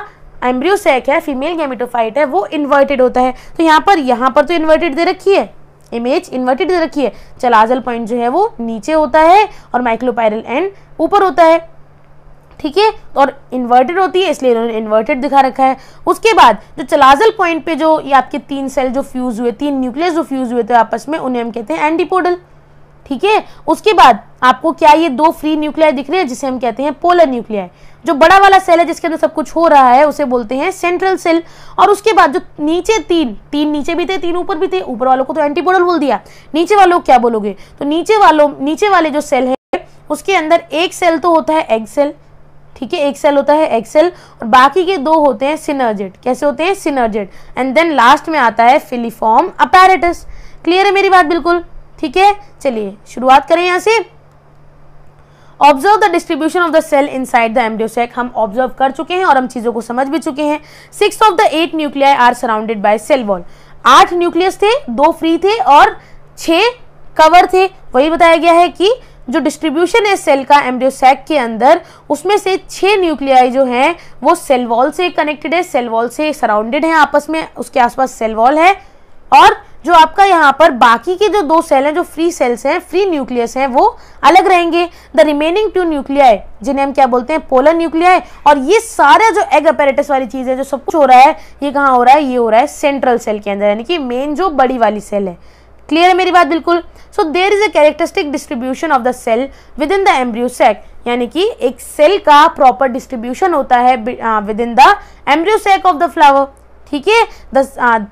एम्ब्रियोसैक है फीमेल गैमिटोफाइट है वो इन्वर्टेड होता है तो यहाँ पर यहाँ पर तो इन्वर्टेड दे रखी है इमेज इन्वर्टेड दे रखी है चलाजल पॉइंट जो है वो नीचे होता है और माइक्लोपायरल एंड ऊपर होता है ठीक है और इन्वर्टेड होती है इसलिए इन्होंने इन्वर्टेड दिखा रखा है उसके बाद जो चलाजल पॉइंट पे जो ये आपके तीन सेल जो फ्यूज हुए तीन न्यूक्लियस जो फ्यूज हुए थे आपस में उन्हें हम कहते हैं एंटीपोडल ठीक है उसके बाद आपको क्या ये दो फ्री न्यूक्लियर दिख रहे हैं जिसे हम कहते हैं पोलर न्यूक्लियर जो बड़ा वाला सेल है जिसके अंदर सब कुछ हो रहा है उसे बोलते हैं सेंट्रल सेल और उसके बाद जो नीचे तीन तीन नीचे भी थे तीन ऊपर भी थे ऊपर वालों को तो एंटीपोडल बोल दिया नीचे वालों क्या बोलोगे तो नीचे वालों नीचे वाले जो सेल है उसके अंदर एक सेल तो होता है एग सेल ठीक है एक सेल होता है एक्सेल और बाकी के दो होते हैं सिनर्जेट कैसे होते हैं सिनर्जेट एंड देन लास्ट में आता है फिलीफॉर्म अपैरेटस क्लियर है मेरी बात बिल्कुल ठीक है चलिए शुरुआत करें यहां से observe the distribution of the cell inside the embryo sac हम ऑब्जर्व कर चुके हैं और हम चीज़ों को समझ भी चुके हैं six of the eight nuclei are surrounded by cell wall आठ न्यूक्लियस थे दो फ्री थे और छः कवर थे वही बताया गया है कि जो डिस्ट्रीब्यूशन है सेल का एम्ब्रियो सैक के अंदर उसमें से छह न्यूक्लियाई जो हैं वो सेल वॉल से कनेक्टेड है सेल वॉल से सराउंडेड है आपस में उसके आसपास सेल वॉल है और जो आपका यहाँ पर बाकी के जो दो सेल हैं जो फ्री सेल्स हैं फ्री न्यूक्लियस हैं वो अलग रहेंगे द रिमेनिंग टू न्यूक्लियाई जिन्हें हम क्या बोलते हैं पोलर न्यूक्लियाई और ये सारा जो एग अपेरेटस वाली चीज़ है जो सब कुछ हो रहा है ये कहाँ हो रहा है ये हो रहा है सेंट्रल सेल के अंदर यानी कि मेन जो बड़ी वाली सेल है क्लियर है मेरी बात बिल्कुल so there is a characteristic distribution of the cell within the embryo sac यानी कि एक सेल का प्रॉपर डिस्ट्रीब्यूशन होता है within the embryo sac of the flower ठीक है the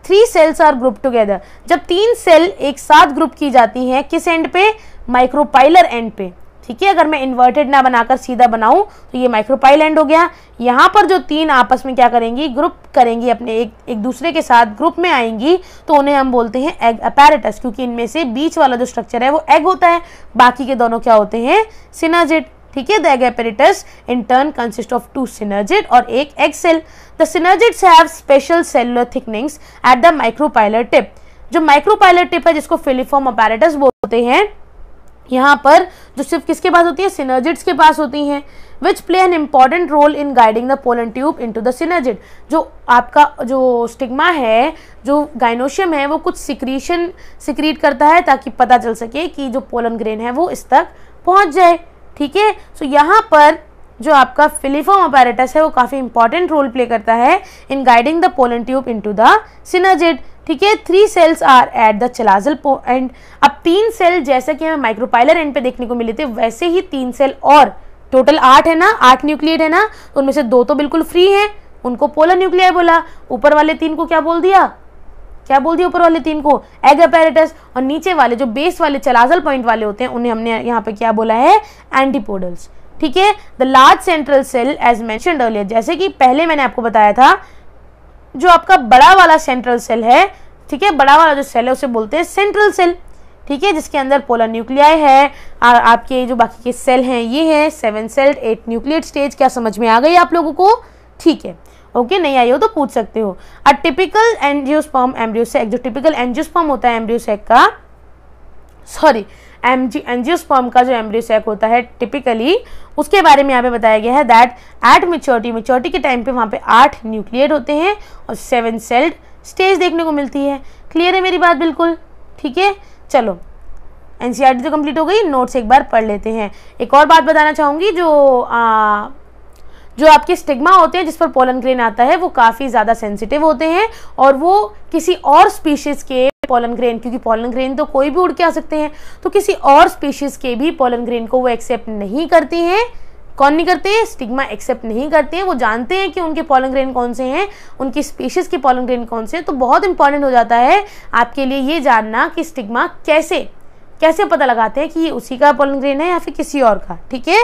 three cells are group together जब तीन सेल एक साथ ग्रुप की जाती हैं किस एंड पे माइक्रोपाइलर एंड पे ठीक है अगर मैं इन्वर्टेड ना बनाकर सीधा बनाऊं तो ये माइक्रोपाइल एंड हो गया यहाँ पर जो तीन आपस में क्या करेंगी ग्रुप करेंगी अपने एक एक दूसरे के साथ ग्रुप में आएंगी तो उन्हें हम बोलते हैं एग अपैरेटस क्योंकि इनमें से बीच वाला जो स्ट्रक्चर है वो एग होता है बाकी के दोनों क्या होते हैं सिनाजिट ठीक है the egg apparatus in turn consist of two synergid और एक egg cell the synergids have special cellular thickenings at the micropylar tip जो माइक्रोपाइलर टिप है जिसको फिलिफॉर्म अपैरेटस बोलते हैं यहाँ पर जो सिर्फ किसके पास होती है सिनर्जिट्स के पास होती हैं which play an important role in guiding the pollen tube into the synergid जो आपका जो स्टिग्मा है जो गाइनोशियम है वो कुछ सिक्रीशन सिक्रीट करता है ताकि पता चल सके कि जो पोलन ग्रेन है वो इस तक पहुँच जाए ठीक है सो यहाँ पर जो आपका फिलीफॉर्म अपैरेटस है वो काफ़ी इंपॉर्टेंट रोल प्ले करता है in guiding the pollen tube into the synergid ठीक है three cells are at the chalazal end अब तीन सेल जैसा कि हमें माइक्रोपाइलर एंड पे देखने को मिले थे वैसे ही तीन सेल और टोटल आठ है ना आठ न्यूक्लियर है ना तो उनमें से दो तो बिल्कुल फ्री हैं उनको पोलर न्यूक्लियर बोला ऊपर वाले तीन को क्या बोल दिया क्या बोल दिया ऊपर वाले तीन को एग अपेरेटस और नीचे वाले जो बेस वाले चलाजल पॉइंट वाले होते हैं उन्हें हमने यहाँ पे क्या बोला है एंटीपोडल्स ठीक है the large central cell as mention जैसे कि पहले मैंने आपको बताया था जो आपका बड़ा वाला सेंट्रल सेल है ठीक है बड़ा वाला जो सेल है उसे बोलते हैं सेंट्रल सेल ठीक है जिसके अंदर पोलर न्यूक्लियाई है और आपके जो बाकी के सेल हैं ये है seven cell eight nucleate stage क्या समझ में आ गई आप लोगों को ठीक है ओके नहीं आई हो तो पूछ सकते हो अ टिपिकल एनजियोस्पर्म एम्ब्रियोसेक जो टिपिकल एनजियोस्पर्म होता है एम्ब्रियोसेक का सॉरी एम एनजियोस्पर्म का जो एम्ब्रियो सैक होता है टिपिकली उसके बारे में यहाँ पे बताया गया है दैट एट मेच्योरिटी मेच्योरिटी के टाइम पे वहाँ पे आठ न्यूक्लियर होते हैं और सेवन सेल्ड स्टेज देखने को मिलती है क्लियर है मेरी बात बिल्कुल ठीक है चलो एन e तो कम्प्लीट हो गई नोट्स एक बार पढ़ लेते हैं एक और बात बताना चाहूँगी जो आ, जो आपके स्टिग्मा होते हैं जिस पर पोलन ग्रेन आता है वो काफ़ी ज़्यादा सेंसिटिव होते हैं और वो किसी और स्पीशीज़ के पॉलन ग्रेन क्योंकि पॉलन ग्रेन तो कोई भी उड़ के आ सकते हैं तो किसी और स्पीशीज़ के भी पॉलन ग्रेन को वो एक्सेप्ट नहीं करती हैं कौन नहीं करते हैं स्टिग्मा एक्सेप्ट नहीं करते हैं वो जानते हैं कि उनके पॉलन ग्रेन कौन से हैं उनकी स्पीशीज़ के पॉलन ग्रेन कौन से हैं तो बहुत इंपॉर्टेंट हो जाता है आपके लिए ये जानना कि स्टिग्मा कैसे कैसे पता लगाते हैं कि ये उसी का पॉलन ग्रेन है या फिर किसी और का ठीक है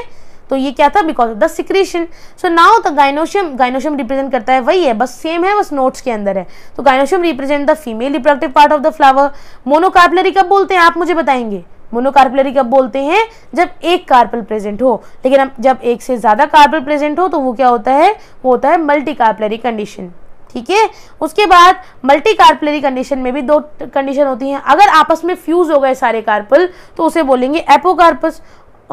तो ये क्या था because of the secretion so now the gynoecium gynoecium represent करता है वही है बस सेम है बस नोट्स के अंदर है तो gynoecium represent the female reproductive part of the flower monocarpellary कब बोलते हैं आप मुझे बताएंगे मोनोकार्पलरी कब बोलते हैं जब एक कार्पल प्रेजेंट हो लेकिन अब जब एक से ज़्यादा कार्पल प्रेजेंट हो तो वो क्या होता है वो होता है मल्टी कार्पलरी कंडीशन ठीक है उसके बाद मल्टी कार्पलरी कंडीशन में भी दो कंडीशन होती हैं अगर आपस में फ्यूज हो गए सारे कार्पल तो उसे बोलेंगे एपोकार्पस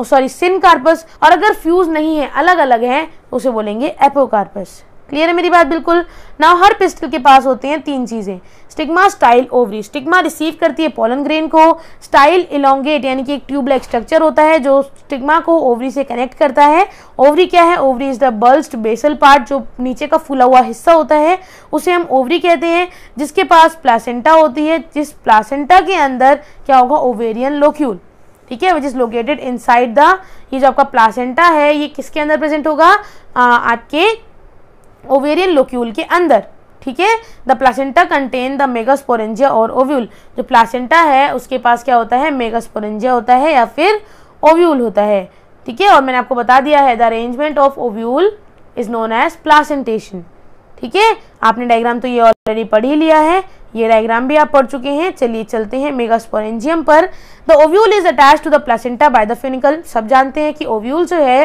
सॉरी सिन कार्पस और अगर फ्यूज नहीं है अलग अलग हैं तो उसे बोलेंगे एपोकार्पस क्लियर है मेरी बात बिल्कुल ना हर पिस्टल के पास होते हैं तीन चीज़ें stigma style ovary stigma receive करती है पोलन ग्रेन को स्टाइल इलोंगेट यानी कि एक ट्यूबलाइक स्ट्रक्चर होता है जो स्टिग्मा को ओवरी से कनेक्ट करता है ओवरी क्या है ovary is the bulged basal part जो नीचे का फूला हुआ हिस्सा होता है उसे हम ओवरी कहते हैं जिसके पास प्लासेंटा होती है जिस प्लासेंटा के अंदर क्या होगा ओवेरियन लोक्यूल ठीक है which is located inside the ये जो आपका प्लासेंटा है ये किसके अंदर प्रेजेंट होगा आ, आपके ओवेरियन लोक्यूल के अंदर ठीक है the placenta contain the megasporangia और ओव्यूल जो प्लासेंटा है उसके पास क्या होता है मेगास्पोरेंजिया होता है या फिर ओव्यूल होता है ठीक है और मैंने आपको बता दिया है the arrangement of ovule is known as placentation ठीक है आपने डायग्राम तो ये ऑलरेडी पढ़ ही लिया है ये डायग्राम भी आप पढ़ चुके हैं चलिए चलते हैं मेगास्पोरेंजियम पर the ovule is attach to the placenta by the funicle सब जानते हैं कि ओव्यूल जो है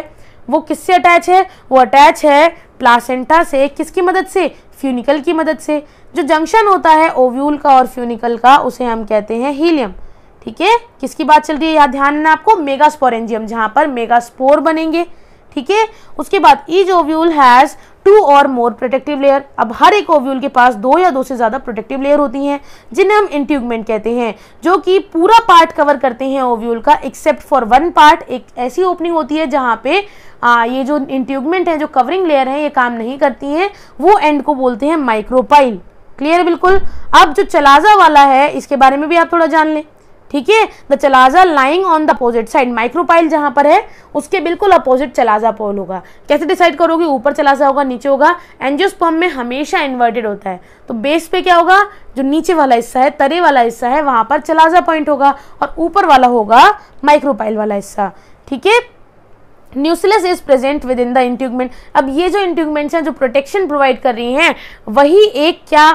वो किससे अटैच है वो अटैच है प्लासेंटा से किसकी मदद से फ्यूनिकल की मदद से जो जंक्शन होता है ओव्यूल का और फ्यूनिकल का उसे हम कहते हैं हीलियम ठीक है किसकी बात चल रही है यहाँ ध्यान देना आपको मेगास्पोरेंजियम जहाँ पर मेगास्पोर बनेंगे ठीक है उसके बाद ईज ओव्यूल हैज़ टू और मोर प्रोटेक्टिव लेयर अब हर एक ओव्यूल के पास दो या दो से ज़्यादा प्रोटेक्टिव लेयर होती हैं जिन्हें हम इंट्यूगमेंट कहते हैं जो कि पूरा पार्ट कवर करते हैं ओव्यूल का एक्सेप्ट फॉर वन पार्ट एक ऐसी ओपनिंग होती है जहाँ पे आ, ये जो इंट्यूगमेंट है जो कवरिंग लेयर है ये काम नहीं करती हैं वो एंड को बोलते हैं माइक्रोपाइल क्लियर बिल्कुल अब जो चलाजा वाला है इसके बारे में भी आप थोड़ा जान लें ठीक है the chalaza lying on the opposite side micropyle जहां पर है उसके बिल्कुल अपोजिट चलाजा पोल होगा कैसे डिसाइड करोगे ऊपर चलाजा होगा नीचे होगा एंजियोस्पर्म में हमेशा इन्वर्टेड होता है तो बेस पे क्या होगा जो नीचे वाला हिस्सा है तरे वाला हिस्सा है वहां पर चलाजा पॉइंट होगा और ऊपर वाला होगा माइक्रोपाइल वाला हिस्सा ठीक है nucellus is present within the integument अब ये जो इंट्यूगमेंट्स हैं जो प्रोटेक्शन प्रोवाइड कर रही हैं वही एक क्या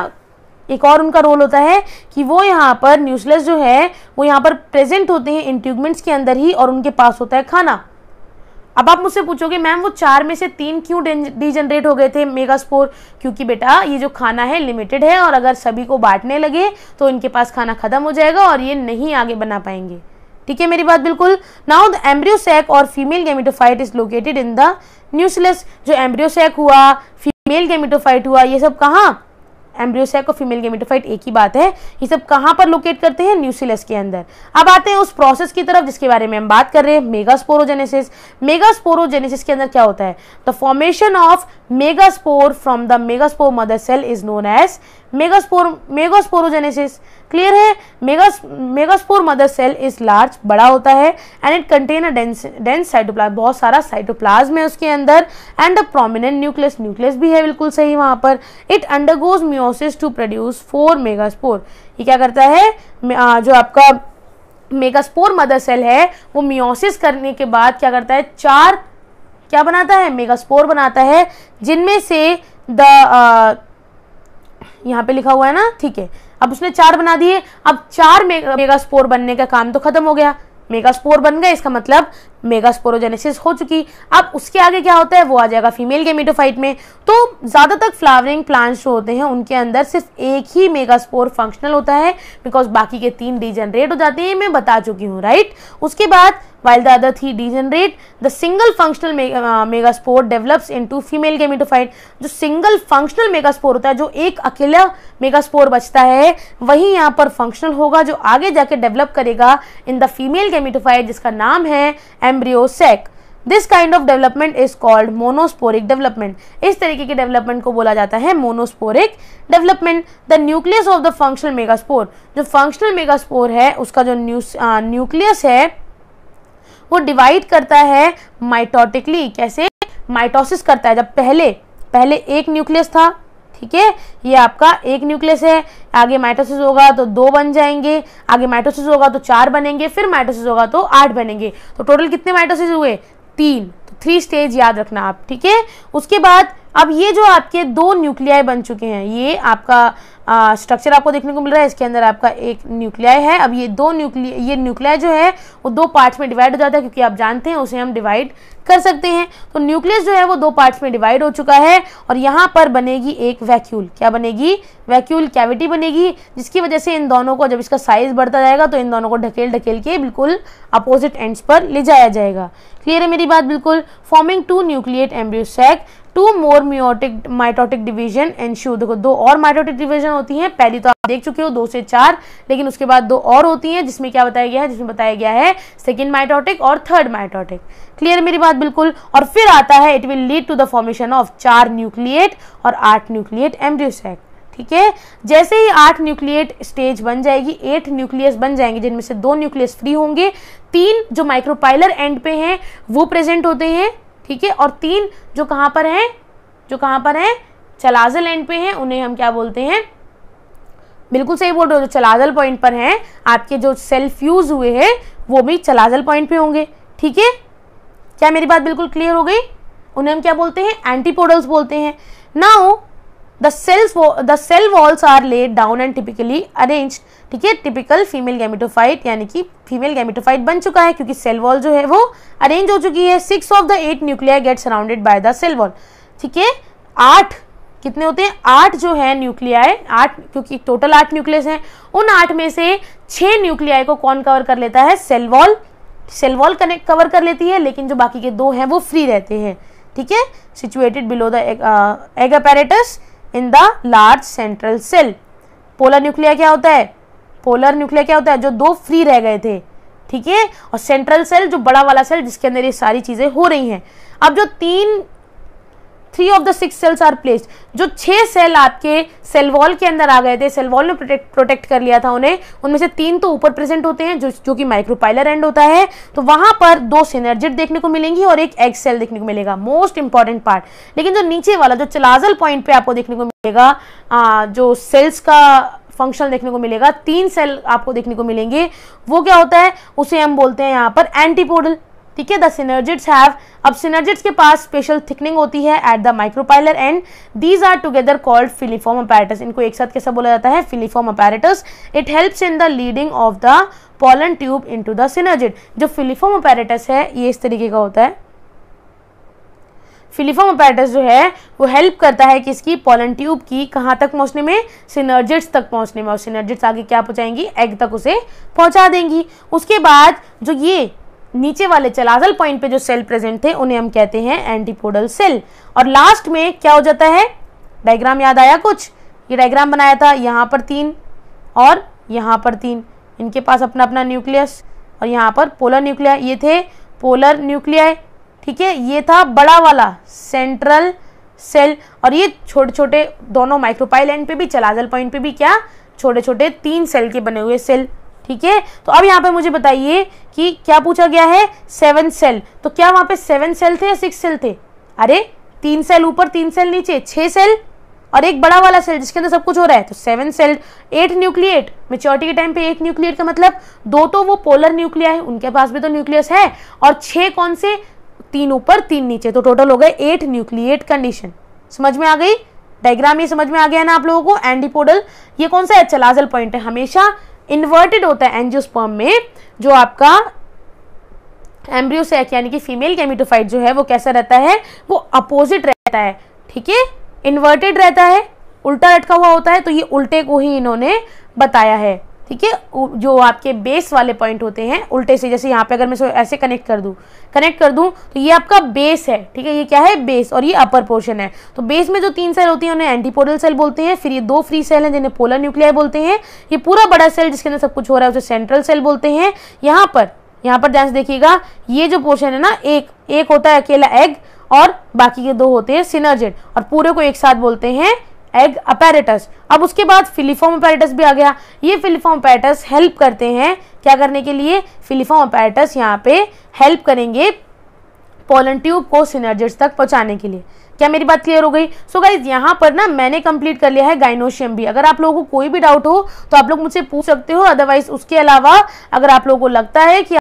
एक और उनका रोल होता है कि वो यहाँ पर न्यूसलेस जो है वो यहाँ पर प्रेजेंट होते हैं इंट्यूबमेंट्स के अंदर ही और उनके पास होता है खाना अब आप मुझसे पूछोगे मैम वो चार में से तीन क्यों डिजनरेट हो गए थे मेगा स्पोर क्योंकि बेटा ये जो खाना है लिमिटेड है और अगर सभी को बांटने लगे तो इनके पास खाना ख़त्म हो जाएगा और ये नहीं आगे बना पाएंगे ठीक है मेरी बात बिल्कुल नाउ द एम्ब्रियोसैक और female gametophyte is located in the nucellus जो एम्ब्रियोसैक हुआ फीमेल गेमिटोफाइट हुआ ये सब कहाँ एम्ब्रियोसैक और फीमेल गेमिटोफाइट एक ही बात है ये सब कहाँ पर लोकेट करते हैं न्यूसिलस के अंदर अब आते हैं उस प्रोसेस की तरफ जिसके बारे में हम बात कर रहे हैं मेगास्पोरोजेनेसिस मेगास्पोरोजेनेसिस के अंदर क्या होता है the formation of megaspore from the megaspore mother cell is known as megaspore megasporogenesis clear है megas megaspore mother cell is large बड़ा होता है and it contain a dense dense cytoplasm बहुत सारा साइटोप्लाज्म है उसके अंदर and a prominent nucleus nucleus भी है बिल्कुल सही वहाँ पर it undergoes meiosis to produce four megaspore ये क्या करता है जो आपका मेगास्पोर मदर सेल है वो मियोसिस करने के बाद क्या करता है चार क्या बनाता है मेगास्पोर बनाता है जिनमें से द यहाँ पे लिखा हुआ है ना ठीक है अब उसने चार बना दिए अब चार मेगा स्पोर बनने का काम तो खत्म हो गया मेगा स्पोर बन गए इसका मतलब मेगास्पोरोजेनेसिस हो चुकी अब उसके आगे क्या होता है वो आ जाएगा फीमेल गेमिटोफाइट में तो ज़्यादातर फ्लावरिंग प्लांट्स जो होते हैं उनके अंदर सिर्फ एक ही मेगास्पोर फंक्शनल होता है बिकॉज बाकी के तीन डिजनरेट हो जाते हैं मैं बता चुकी हूँ राइट उसके बाद while the other three degenerate the single functional megaspore develops in develops into female जो सिंगल फंक्शनल मेगास्पोर होता है जो एक अकेला मेगास्पोर बचता है वही यहाँ पर फंक्शनल होगा जो आगे जाके डेवलप करेगा इन द फीमेल गेमिटोफाइट जिसका नाम है embryo sac this kind of development is called monosporic development इस तरीके के डेवलपमेंट को बोला जाता है monosporic development the nucleus of the functional megaspore जो फंक्शनल मेगास्पोर है उसका जो न्यूक्लियस है वो डिवाइड करता है माइटोटिकली कैसे माइटोसिस करता है जब पहले पहले एक न्यूक्लियस था ठीक है ये आपका एक न्यूक्लियस है आगे माइटोसिस होगा तो दो बन जाएंगे आगे माइटोसिस होगा तो चार बनेंगे फिर माइटोसिस होगा तो आठ बनेंगे तो टोटल कितने माइटोसिस हुए तीन तो थ्री स्टेज याद रखना आप ठीक है उसके बाद अब ये जो आपके दो न्यूक्लियाई बन चुके हैं ये आपका स्ट्रक्चर आपको देखने को मिल रहा है इसके अंदर आपका एक न्यूक्लियाई है अब ये दो न्यूक्लिया ये न्यूक्लियाई जो है वो दो पार्ट्स में डिवाइड हो जाता है क्योंकि आप जानते हैं उसे हम डिवाइड कर सकते हैं तो न्यूक्लियस जो है वो दो पार्ट्स में डिवाइड हो चुका है और यहाँ पर बनेगी एक वैक्यूल क्या बनेगी वैक्यूल कैविटी बनेगी जिसकी वजह से इन दोनों को जब इसका साइज बढ़ता जाएगा तो इन दोनों को ढकेल ढकेल के बिल्कुल अपोजिट एंड्स पर ले जाया जाएगा क्लियर है मेरी बात बिल्कुल forming two nucleate embryo sac two more meiotic mitotic division ensue देखो दो और माइटोटिक डिवीजन होती हैं पहली तो आप देख चुके हो दो से चार लेकिन उसके बाद दो और होती हैं जिसमें क्या बताया गया है जिसमें बताया गया है सेकेंड माइटोटिक और थर्ड माइटोटिक क्लियर मेरी बात बिल्कुल और फिर आता है it will lead to the formation of चार न्यूक्लिएट और आठ न्यूक्लिएट एमड्यूसैक ठीक है जैसे ही आठ न्यूक्लिएट स्टेज बन जाएगी एट न्यूक्लियस बन जाएंगे जिनमें से दो न्यूक्लियस फ्री होंगे तीन जो माइक्रोपाइलर एंड पे हैं वो प्रेजेंट होते हैं ठीक है और तीन जो कहाँ पर हैं जो कहाँ पर हैं चलाजल एंड पे हैं उन्हें हम क्या बोलते हैं बिल्कुल सही बोल रहे हो जो चलाजल पॉइंट पर हैं आपके जो सेल्फ यूज हुए हैं वो भी चलाजल पॉइंट पे होंगे ठीक है क्या मेरी बात बिल्कुल क्लियर हो गई उन्हें हम क्या बोलते हैं एंटीपोडल्स बोलते हैं now the cells the cell walls are laid down and typically arrange ठीक है टिपिकल फीमेल गैमिटोफाइट यानी कि फीमेल गैमिटोफाइट बन चुका है क्योंकि सेल वॉल जो है वो अरेंज हो चुकी है six of the eight nuclear get surrounded by the cell wall ठीक है आठ कितने होते हैं आठ जो है न्यूक्लिया आठ क्योंकि टोटल आठ न्यूक्लियस हैं उन आठ में से छः न्यूक्लिया को कौन कवर कर लेता है cell wall cell wall connect cover कर लेती है लेकिन जो बाकी के दो हैं वो फ्री रहते हैं ठीक है situated below the egg apparatus in the large central cell polar nuclei क्या होता है पोलर न्यूक्लिया क्या होता है जो दो फ्री रह गए थे ठीक है और सेंट्रल सेल जो बड़ा वाला सेल जिसके अंदर ये सारी चीज़ें हो रही हैं अब जो तीन three of the six cells are placed जो छह सेल आपके सेल वॉल के अंदर आ गए थे सेल वॉल ने प्रोटेक्ट प्रोटेक्ट कर लिया था उन्हें उनमें से तीन तो ऊपर प्रेजेंट होते हैं जो जो कि माइक्रोपाइलर एंड होता है तो वहां पर दो सिनर्जिट देखने को मिलेंगी और एक एग सेल देखने को मिलेगा मोस्ट इंपॉर्टेंट पार्ट लेकिन जो नीचे वाला जो चलाजल पॉइंट पे आपको देखने को मिलेगा आ, जो सेल्स का फंक्शन देखने को मिलेगा तीन सेल आपको देखने को मिलेंगे वो क्या होता है उसे हम बोलते हैं यहाँ पर एंटीपोडल ठीक है द सिनर्जिट्स हैव अब सिनर्जिट्स के पास स्पेशल थिकनिंग होती है at the micropylar end these are together called filiform apparatus इनको एक साथ कैसा बोला जाता है filiform apparatus it helps in the leading of the pollen tube into the synergid जो फिलीफॉर्म अपैरेटस है ये इस तरीके का होता है फिलीफॉर्म अपैरेटस जो है वो हेल्प करता है किसकी इसकी पॉलन ट्यूब की कहाँ तक पहुँचने में सिनर्जिट्स तक पहुँचने में और सिनर्जिट्स आगे क्या पहुँचाएंगी एग तक उसे पहुँचा देंगी उसके बाद जो ये नीचे वाले चलाजल पॉइंट पे जो सेल प्रेजेंट थे उन्हें हम कहते हैं एंटीपोडल सेल और लास्ट में क्या हो जाता है डायग्राम याद आया कुछ ये डायग्राम बनाया था यहाँ पर तीन और यहाँ पर तीन इनके पास अपना अपना न्यूक्लियस और यहाँ पर पोलर न्यूक्लिया ये थे पोलर न्यूक्लिया ठीक है ये था बड़ा वाला सेंट्रल सेल और ये छोटे छोटे दोनों माइक्रोपाइल एंड पे भी चलाजल पॉइंट पे भी क्या छोटे छोटे तीन सेल के बने हुए सेल ठीक है तो अब यहाँ पे मुझे बताइए कि क्या पूछा गया है सेवन सेल तो क्या वहां पे सेवन सेल थे या सिक्स सेल थे अरे तीन सेल ऊपर तीन सेल नीचे छह सेल और एक बड़ा वाला सेल जिसके अंदर सब कुछ हो रहा है तो seven cell eight nucleate maturity के टाइम पे एट न्यूक्लियर का मतलब दो तो वो पोलर न्यूक्लिया है उनके पास भी तो न्यूक्लियस है और छह कौन से तीन ऊपर तीन नीचे तो टोटल हो गए एट न्यूक्लिएट कंडीशन समझ में आ गई डायग्राम ये समझ में आ गया ना आप लोगों को एंडीपोडल ये कौन सा है चलाजल पॉइंट है हमेशा इन्वर्टेड होता है एंजियोस्पर्म में जो आपका एम्ब्रियो सैक यानी कि फीमेल गेमिटोफाइट जो है वो कैसा रहता है वो अपोजिट रहता है ठीक है इन्वर्टेड रहता है उल्टा लटका हुआ होता है तो ये उल्टे को ही इन्होंने बताया है ठीक है जो आपके बेस वाले पॉइंट होते हैं उल्टे से जैसे यहाँ पे अगर मैं ऐसे कनेक्ट कर दूँ कनेक्ट कर दूँ तो ये आपका बेस है ठीक है ये क्या है बेस और ये अपर पोर्शन है तो बेस में जो तीन सेल होती है उन्हें एंटीपोडल सेल बोलते हैं फिर ये दो फ्री सेल हैं जिन्हें पोलर न्यूक्लियर बोलते हैं ये पूरा बड़ा सेल जिसके अंदर सब कुछ हो रहा है उसे सेंट्रल सेल बोलते हैं यहाँ पर यहाँ पर जैसे से देखिएगा ये जो पोर्शन है ना एक एक होता है अकेला एग और बाकी के दो होते हैं सिनर्जेड और पूरे को एक साथ बोलते हैं एग अपैरेटस अब उसके बाद फिलीफॉर्म अपैरेटस भी आ गया ये फिलीफॉर्म अपैरेटस हेल्प करते हैं क्या करने के लिए फिलीफॉर्म अपैरेटस यहाँ पे हेल्प करेंगे पोलन ट्यूब को सिनर्जिट्स तक पहुँचाने के लिए क्या मेरी बात क्लियर हो गई सो so गाइज यहाँ पर ना मैंने कंप्लीट कर लिया है गाइनोशियम भी अगर आप लोगों को कोई भी डाउट हो तो आप लोग मुझसे पूछ सकते हो अदरवाइज उसके अलावा अगर आप लोगों को लगता है कि